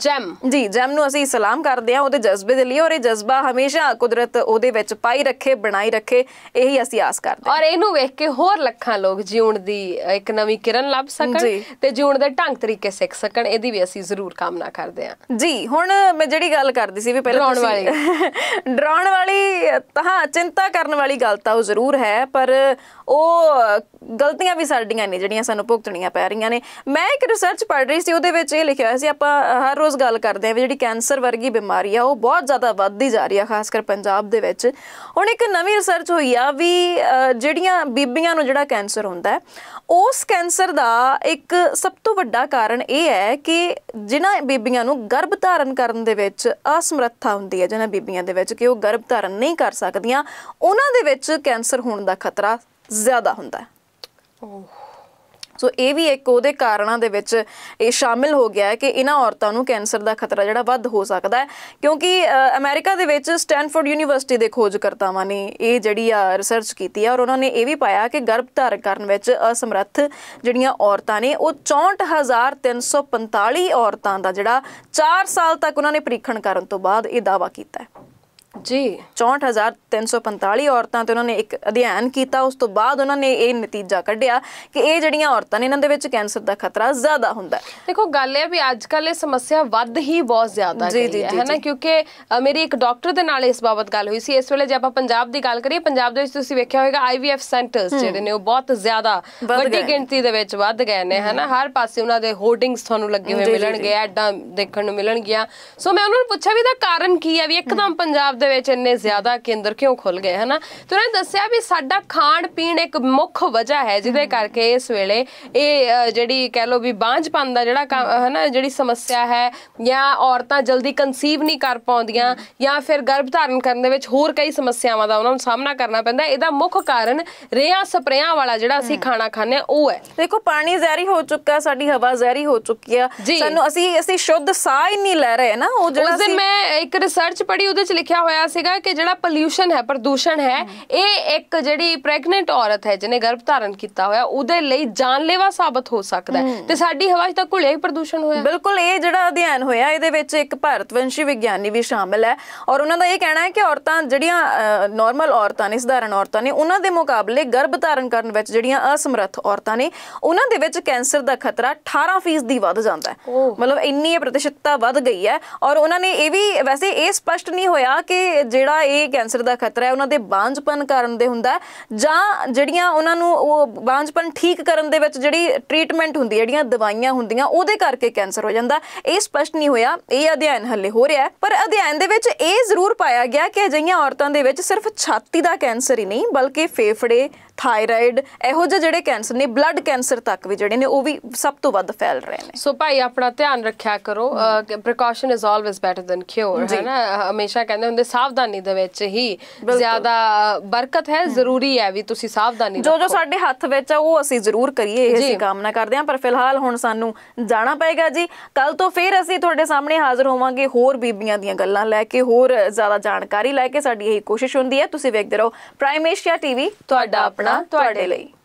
ਜੈਮ ਜੀ ਜੈਮ ਨੂੰ ਅਸੀਂ ਸਲਾਮ ਕਰਦੇ ਹਾਂ ਉਹਦੇ ਜਜ਼ਬੇ ਦੇ ਲਈ ਔਰ ਇਹ ਜਜ਼ਬਾ ਹਮੇਸ਼ਾ ਕੁਦਰਤ ਉਹਦੇ ਵਿੱਚ ਪਾਈ ਰੱਖੇ ਬਣਾਈ ਰੱਖੇ ਇਹੀ ਅਸੀਂ ਆਸ ਕਰਦੇ ਹਾਂ ਔਰ ਇਹਨੂੰ ਵੇਖ ਕੇ ਹੋਰ ਲੱਖਾਂ ਲੋਕ ਜਿਉਣ ਦੀ ਇੱਕ ਨਵੀਂ ਕਿਰਨ ਲੱਭ ਸਕਣ ਤੇ ਜਿਉਣ ਦੇ ਢੰਗ ਤਰੀਕੇ ਸਿੱਖ ਸਕਣ ਇਹਦੀ ਵੀ ਅਸੀਂ ਜ਼ਰੂਰ ਕਾਮਨਾ ਕਰਦੇ ਹਾਂ ਜੀ ਹੁਣ ਮੈਂ ਜਿਹੜੀ ਗੱਲ ਕਰਦੀ ਸੀ ਵੀ ਪਹਿਲਾਂ ਡਰਾਉਣ ਵਾਲੀ ਡਰਾਉਣ ਵਾਲੀ ਤਾਂ ਚਿੰਤਾ ਕਰਨ ਵਾਲੀ ਗੱਲ ਤਾਂ ਉਹ ਜ਼ਰੂਰ ਹੈ ਪਰ ਉਹ ਗਲਤੀਆਂ ਵੀ ਸਾਡੀਆਂ ਨੇ ਜਿਹੜੀਆਂ ਸਾਨੂੰ ਭੁਗਤਣੀਆਂ ਪੈ ਰਹੀਆਂ ਨੇ ਮੈਂ ਇੱਕ ਰਿਸਰਚ ਪੜ੍ਹ ਰਹੀ ਸੀ ਉਹਦੇ ਵਿੱਚ ਇਹ ਲਿਖਿਆ ਹੋਇਆ ਸੀ ਆਪਾਂ ਹਰ ਰੋਜ਼ ਗੱਲ ਕਰਦੇ ਆ ਵੀ ਜਿਹੜੀ ਕੈਂਸਰ ਵਰਗੀ ਬਿਮਾਰੀ ਆ ਉਹ ਬਹੁਤ ਜ਼ਿਆਦਾ ਵੱਧਦੀ ਜਾ ਰਹੀ ਆ ਖਾਸ ਕਰ ਪੰਜਾਬ ਦੇ ਵਿੱਚ ਹੁਣ ਇੱਕ ਨਵੀਂ ਰਿਸਰਚ ਹੋਈ ਆ ਵੀ ਜਿਹੜੀਆਂ ਬੀਬੀਆਂ ਨੂੰ ਜਿਹੜਾ ਕੈਂਸਰ ਹੁੰਦਾ ਉਸ ਕੈਂਸਰ ਦਾ ਇੱਕ ਸਭ ਤੋਂ ਵੱਡਾ ਕਾਰਨ ਇਹ ਹੈ ਕਿ ਜਿਨ੍ਹਾਂ ਬੀਬੀਆਂ ਨੂੰ ਗਰਭ ਧਾਰਨ ਕਰਨ ਦੇ ਵਿੱਚ ਅਸਮਰੱਥਾ ਹੁੰਦੀ ਹੈ ਜਿਨ੍ਹਾਂ ਬੀਬੀਆਂ ਦੇ ਵਿੱਚ ਕਿ ਉਹ ਗਰਭ ਧਾਰਨ ਨਹੀਂ ਕਰ ਸਕਦੀਆਂ ਉਹਨਾਂ ਦੇ ਵਿੱਚ ਕੈਂਸਰ ਹੋਣ ਦਾ ਖਤਰਾ ਜ਼ਿਆਦਾ ਹੁੰਦਾ ਹੈ ਸੋ ਇਹ ਵੀ ਇੱਕ ਉਹਦੇ ਕਾਰਨਾਂ ਦੇ ਵਿੱਚ ਇਹ ਸ਼ਾਮਿਲ ਹੋ ਗਿਆ ਹੈ ਕਿ ਇਹਨਾਂ ਔਰਤਾਂ ਨੂੰ ਕੈਂਸਰ ਦਾ ਖਤਰਾ ਜਿਹੜਾ ਵੱਧ ਹੋ ਸਕਦਾ ਹੈ ਕਿਉਂਕਿ ਅਮਰੀਕਾ ਦੇ ਵਿੱਚ ਸਟੈਨਫੋਰਡ ਯੂਨੀਵਰਸਿਟੀ ਦੇ ਖੋਜਕਰਤਾਵਾਂ ਨੇ ਇਹ ਜਿਹੜੀ ਆ ਰਿਸਰਚ ਕੀਤੀ ਹੈ ਔਰ ਉਹਨਾਂ ਨੇ ਇਹ ਵੀ ਪਾਇਆ ਕਿ ਗਰਭ ਧਾਰਨ ਕਰਨ ਵਿੱਚ ਅਸਮਰੱਥ ਜਿਹੜੀਆਂ ਔਰਤਾਂ ਨੇ ਉਹ 64345 ਔਰਤਾਂ ਦਾ ਜਿਹੜਾ 4 ਸਾਲ ਤੱਕ ਉਹਨਾਂ ਨੇ ਪ੍ਰੀਖਣ ਕਰਨ ਤੋਂ ਬਾਅਦ ਇਹ ਦਾਵਾ ਕੀਤਾ ਹੈ ਜੀ 64345 ਔਰਤਾਂ ਤੇ ਉਹਨਾਂ ਨੇ ਇੱਕ ਅਧਿਐਨ ਕੀਤਾ ਉਸ ਤੋਂ ਬਾਅਦ ਉਹਨਾਂ ਨੇ ਇਹ ਨਤੀਜਾ ਕੱਢਿਆ ਕਿ ਇਹ ਜਿਹੜੀਆਂ ਔਰਤਾਂ ਨੇ ਇਹਨਾਂ ਦੇ ਵਿੱਚ ਕੈਂਸਰ ਦਾ ਖਤਰਾ ਜ਼ਿਆਦਾ ਹੁੰਦਾ ਹੈ ਦੇਖੋ ਗੱਲ ਇਹ ਵੀ ਅੱਜ ਕੱਲ ਇਹ ਸਮੱਸਿਆ ਵੱਧ ਹੀ ਬਹੁਤ ਜ਼ਿਆਦਾ ਗਈ ਹੈ ਹੈ ਨਾ ਕਿਉਂਕਿ ਮੇਰੀ ਇੱਕ ਡਾਕਟਰ ਦੇ ਨਾਲ ਇਸ ਬਾਬਤ ਗੱਲ ਹੋਈ ਸੀ ਇਸ ਵੇਲੇ ਜੇ ਆਪਾਂ ਪੰਜਾਬ ਦੀ ਗੱਲ ਕਰੀਏ ਪੰਜਾਬ ਦੇ ਵਿੱਚ ਤੁਸੀਂ ਵੇਖਿਆ ਹੋਵੇਗਾ ਆਈਵੀਐਫ ਸੈਂਟਰਸ ਜਿਹੜੇ ਨੇ ਉਹ ਬਹੁਤ ਜ਼ਿਆਦਾ ਵੱਡੀ ਗਿਣਤੀ ਦੇ ਵਿੱਚ ਵੱਧ ਗਏ ਨੇ ਹੈ ਨਾ ਹਰ ਪਾਸੇ ਉਹਨਾਂ ਦੇ ਹੋਰਡਿੰਗਸ ਤੁਹਾਨੂੰ ਲੱਗੇ ਹੋਏ ਮਿਲਣਗੇ ਐਡਾਂ ਦੇਖਣ ਨੂੰ ਮਿਲਣਗੀਆਂ ਸੋ ਮੈਂ ਉਹਨਾਂ ਨੂੰ ਪੁੱਛਿਆ ਵੀ ਦਾ ਕਾਰਨ ਕੀ ਹੈ ਵੀ ਇੱਕਦਮ ਪੰਜਾਬ ਦੇ ਵਿੱਚ ਇੰਨੇ ਜ਼ਿਆਦਾ ਕੇਂਦਰ ਕਿਉਂ ਖੁੱਲ ਗਏ ਹਨਾ ਤੇ ਉਹਨਾਂ ਦੱਸਿਆ ਵੀ ਸਾਡਾ ਖਾਣ ਪੀਣ ਇੱਕ ਮੁੱਖ ਵਜ੍ਹਾ ਹੈ ਜਿਹਦੇ ਕਰਕੇ ਇਸ ਵੇਲੇ ਇਹ ਜਿਹੜੀ ਕਹਿ ਲੋ ਵੀ ਬਾਂਝਪਨ ਦਾ ਜਿਹੜਾ ਹਨਾ ਜਿਹੜੀ ਸਮੱਸਿਆ ਹੈ ਜਾਂ ਔਰਤਾਂ ਜਲਦੀ ਕਨਸੀਵ ਨਹੀਂ ਕਰ ਪਾਉਂਦੀਆਂ ਜਾਂ ਫਿਰ ਗਰਭ ਧਾਰਨ ਕਰਨ ਦੇ ਵਿੱਚ ਹੋਰ ਕਈ ਸਮੱਸਿਆਵਾਂ ਦਾ ਉਹਨਾਂ ਨੂੰ ਸਾਹਮਣਾ ਕਰਨਾ ਪੈਂਦਾ ਇਹਦਾ ਮੁੱਖ ਕਾਰਨ ਰੇਹਾਂ ਸਪਰੇਆਂ ਵਾਲਾ ਜਿਹੜਾ ਅਸੀਂ ਖਾਣਾ ਖਾਂਦੇ ਆ ਉਹ ਹੈ ਦੇਖੋ ਪਾਣੀ ਜ਼ਹਿਰੀ ਹੋ ਚੁੱਕਾ ਸਾਡੀ ਹਵਾ ਜ਼ਹਿਰੀ ਹੋ ਚੁੱਕੀ ਆ ਸਾਨੂੰ ਅਸੀਂ ਅਸੀਂ ਸ਼ੁੱਧ ਸਾਹ ਹੀ ਨਹੀਂ ਲੈ ਰਹੇ ਨਾ ਉਹ ਜਿਹੜਾ ਉਸ ਦਿਨ ਮੈਂ ਇੱਕ ਰਿਸਰਚ ਪੜ੍ਹੀ ਉਹਦੇ ਚ ਲਿਖਿਆ ਹੋਇਆ ਕਿਹਾ ਸੀਗਾ ਕਿ ਜਿਹੜਾ ਪੋਲੂਸ਼ਨ ਹੈ ਪ੍ਰਦੂਸ਼ਣ ਹੈ ਇਹ ਇੱਕ ਜਿਹੜੀ ਪ੍ਰੈਗਨੈਂਟ ਔਰਤ ਹੈ ਜਿਹਨੇ ਗਰਭ ਧਾਰਨ ਕੀਤਾ ਹੋਇਆ ਉਹਦੇ ਲਈ ਜਾਨਲੇਵਾ ਸਾਬਤ ਹੋ ਸਕਦਾ ਹੈ ਤੇ ਸਾਡੀ ਹਵਾ 'ਚ ਤਾਂ ਘੁਲਿਆ ਹੀ ਪ੍ਰਦੂਸ਼ਣ ਹੋਇਆ ਬਿਲਕੁਲ ਇਹ ਜਿਹੜਾ ਅਧਿਐਨ ਹੋਇਆ ਇਹਦੇ ਵਿੱਚ ਇੱਕ ਭਾਰਤਵੰਸ਼ੀ ਵਿਗਿਆਨੀ ਵੀ ਸ਼ਾਮਲ ਹੈ ਔਰ ਉਹਨਾਂ ਦਾ ਇਹ ਕਹਿਣਾ ਹੈ ਕਿ ਔਰਤਾਂ ਜਿਹੜੀਆਂ ਨਾਰਮਲ ਔਰਤਾਂ ਨੇ ਸਧਾਰਨ ਔਰਤਾਂ ਨੇ ਉਹਨਾਂ ਦੇ ਮੁਕਾਬਲੇ ਗਰਭ ਧਾਰਨ ਕਰਨ ਵਿੱਚ ਜਿਹੜੀਆਂ ਅਸਮਰੱਥ ਔਰਤਾਂ ਨੇ ਉਹਨਾਂ ਦੇ ਵਿੱਚ ਕੈਂਸਰ ਦਾ ਖਤਰਾ 18% ਦੀ ਵੱਧ ਜਾਂਦਾ ਹੈ ਮਤਲਬ ਇੰਨੀ ਪ੍ਰਤੀਸ਼ਤਤਾ ਵੱਧ ਗਈ ਹੈ ਔਰ ਉਹਨਾਂ ਨੇ ਇਹ ਵੀ ਵੈਸੇ ਇਹ ਸਪਸ਼ਟ ਨਹੀਂ ਹੋਇਆ ਕਿ ਜਿਹੜਾ ਇਹ ਕੈਂਸਰ ਦਾ ਖਤਰਾ ਹੈ ਉਹਨਾਂ ਦੇ ਬਾਂਝਪਨ ਕਾਰਨ ਦੇ ਹੁੰਦਾ ਜਾਂ ਜਿਹੜੀਆਂ ਉਹਨਾਂ ਨੂੰ ਉਹ ਬਾਂਝਪਨ ਠੀਕ ਕਰਨ ਦੇ ਵਿੱਚ ਜਿਹੜੀ ਟ੍ਰੀਟਮੈਂਟ ਹੁੰਦੀ ਹੈ ਜਿਹੜੀਆਂ ਦਵਾਈਆਂ ਹੁੰਦੀਆਂ ਉਹਦੇ ਕਰਕੇ ਕੈਂਸਰ ਹੋ ਜਾਂਦਾ ਇਹ ਸਪਸ਼ਟ ਨਹੀਂ ਹੋਇਆ ਇਹ ਅਧਿਐਨ ਹੱਲੇ ਹੋ ਰਿਹਾ ਪਰ ਅਧਿਐਨ ਦੇ ਵਿੱਚ ਇਹ ਜ਼ਰੂਰ ਪਾਇਆ ਗਿਆ ਕਿ ਅਜਿਹੀਆਂ ਔਰਤਾਂ ਦੇ ਵਿੱਚ ਸਿਰਫ ਛਾਤੀ ਦਾ ਕੈਂਸਰ ਹੀ ਨਹੀਂ ਬਲਕਿ ਫੇਫੜੇ ਥਾਇਰਾਇਡ ਇਹੋ ਜਿਹੇ ਜਿਹੜੇ ਕੈਂਸਰ ਨੇ ਬਲੱਡ ਕੈਂਸਰ ਤੱਕ ਵੀ ਜਿਹੜੇ ਨੇ ਉਹ ਵੀ ਸਭ ਤੋਂ ਵੱਧ ਫੈਲ ਰਹੇ ਨੇ ਸੋ ਭਾਈ ਆਪਣਾ ਧਿਆਨ ਰੱਖਿਆ ਕਰੋ precaution is always better than cure ਹੈ ਨਾ ਹਮੇਸ਼ਾ ਕਹਿੰਦੇ ਹੁੰਦੇ ਸਾਵਧਾਨੀ ਦੇ ਵਿੱਚ ਹੀ ਜ਼ਿਆਦਾ ਬਰਕਤ ਹੈ ਜ਼ਰੂਰੀ ਹੈ ਵੀ ਤੁਸੀਂ ਸਾਵਧਾਨੀ ਜੋ ਜੋ ਸਾਡੇ ਹੱਥ ਵਿੱਚ ਹੈ ਉਹ ਅਸੀਂ ਜ਼ਰੂਰ ਕਰੀਏ ਇਹ ਅਸੀਂ ਕਾਮਨਾ ਕਰਦੇ ਹਾਂ ਪਰ ਫਿਲਹਾਲ ਹੁਣ ਸਾਨੂੰ ਜਾਣਾ ਪਏਗਾ ਜੀ ਕੱਲ ਤੋਂ ਫੇਰ ਅਸੀਂ ਤੁਹਾਡੇ ਸਾਹਮਣੇ ਹਾਜ਼ਰ ਹੋਵਾਂਗੇ ਹੋਰ ਬੀਬੀਆਂ ਦੀਆਂ ਗੱਲਾਂ ਲੈ ਕੇ ਹੋਰ ਜ਼ਿਆਦਾ ਜਾਣਕਾਰੀ ਲੈ ਕੇ ਸਾਡੀ ਇਹ ਕੋਸ਼ਿਸ਼ ਹੁੰਦੀ ਹੈ ਤੁਸੀਂ ਵੇਖਦੇ ਰਹੋ ਪ੍ਰਾਈਮ ਏਸ਼ੀਆ ਟੀਵੀ ਤੁਹਾਡਾ ਆਪਣਾ ਤੁਹਾਡੇ ਲਈ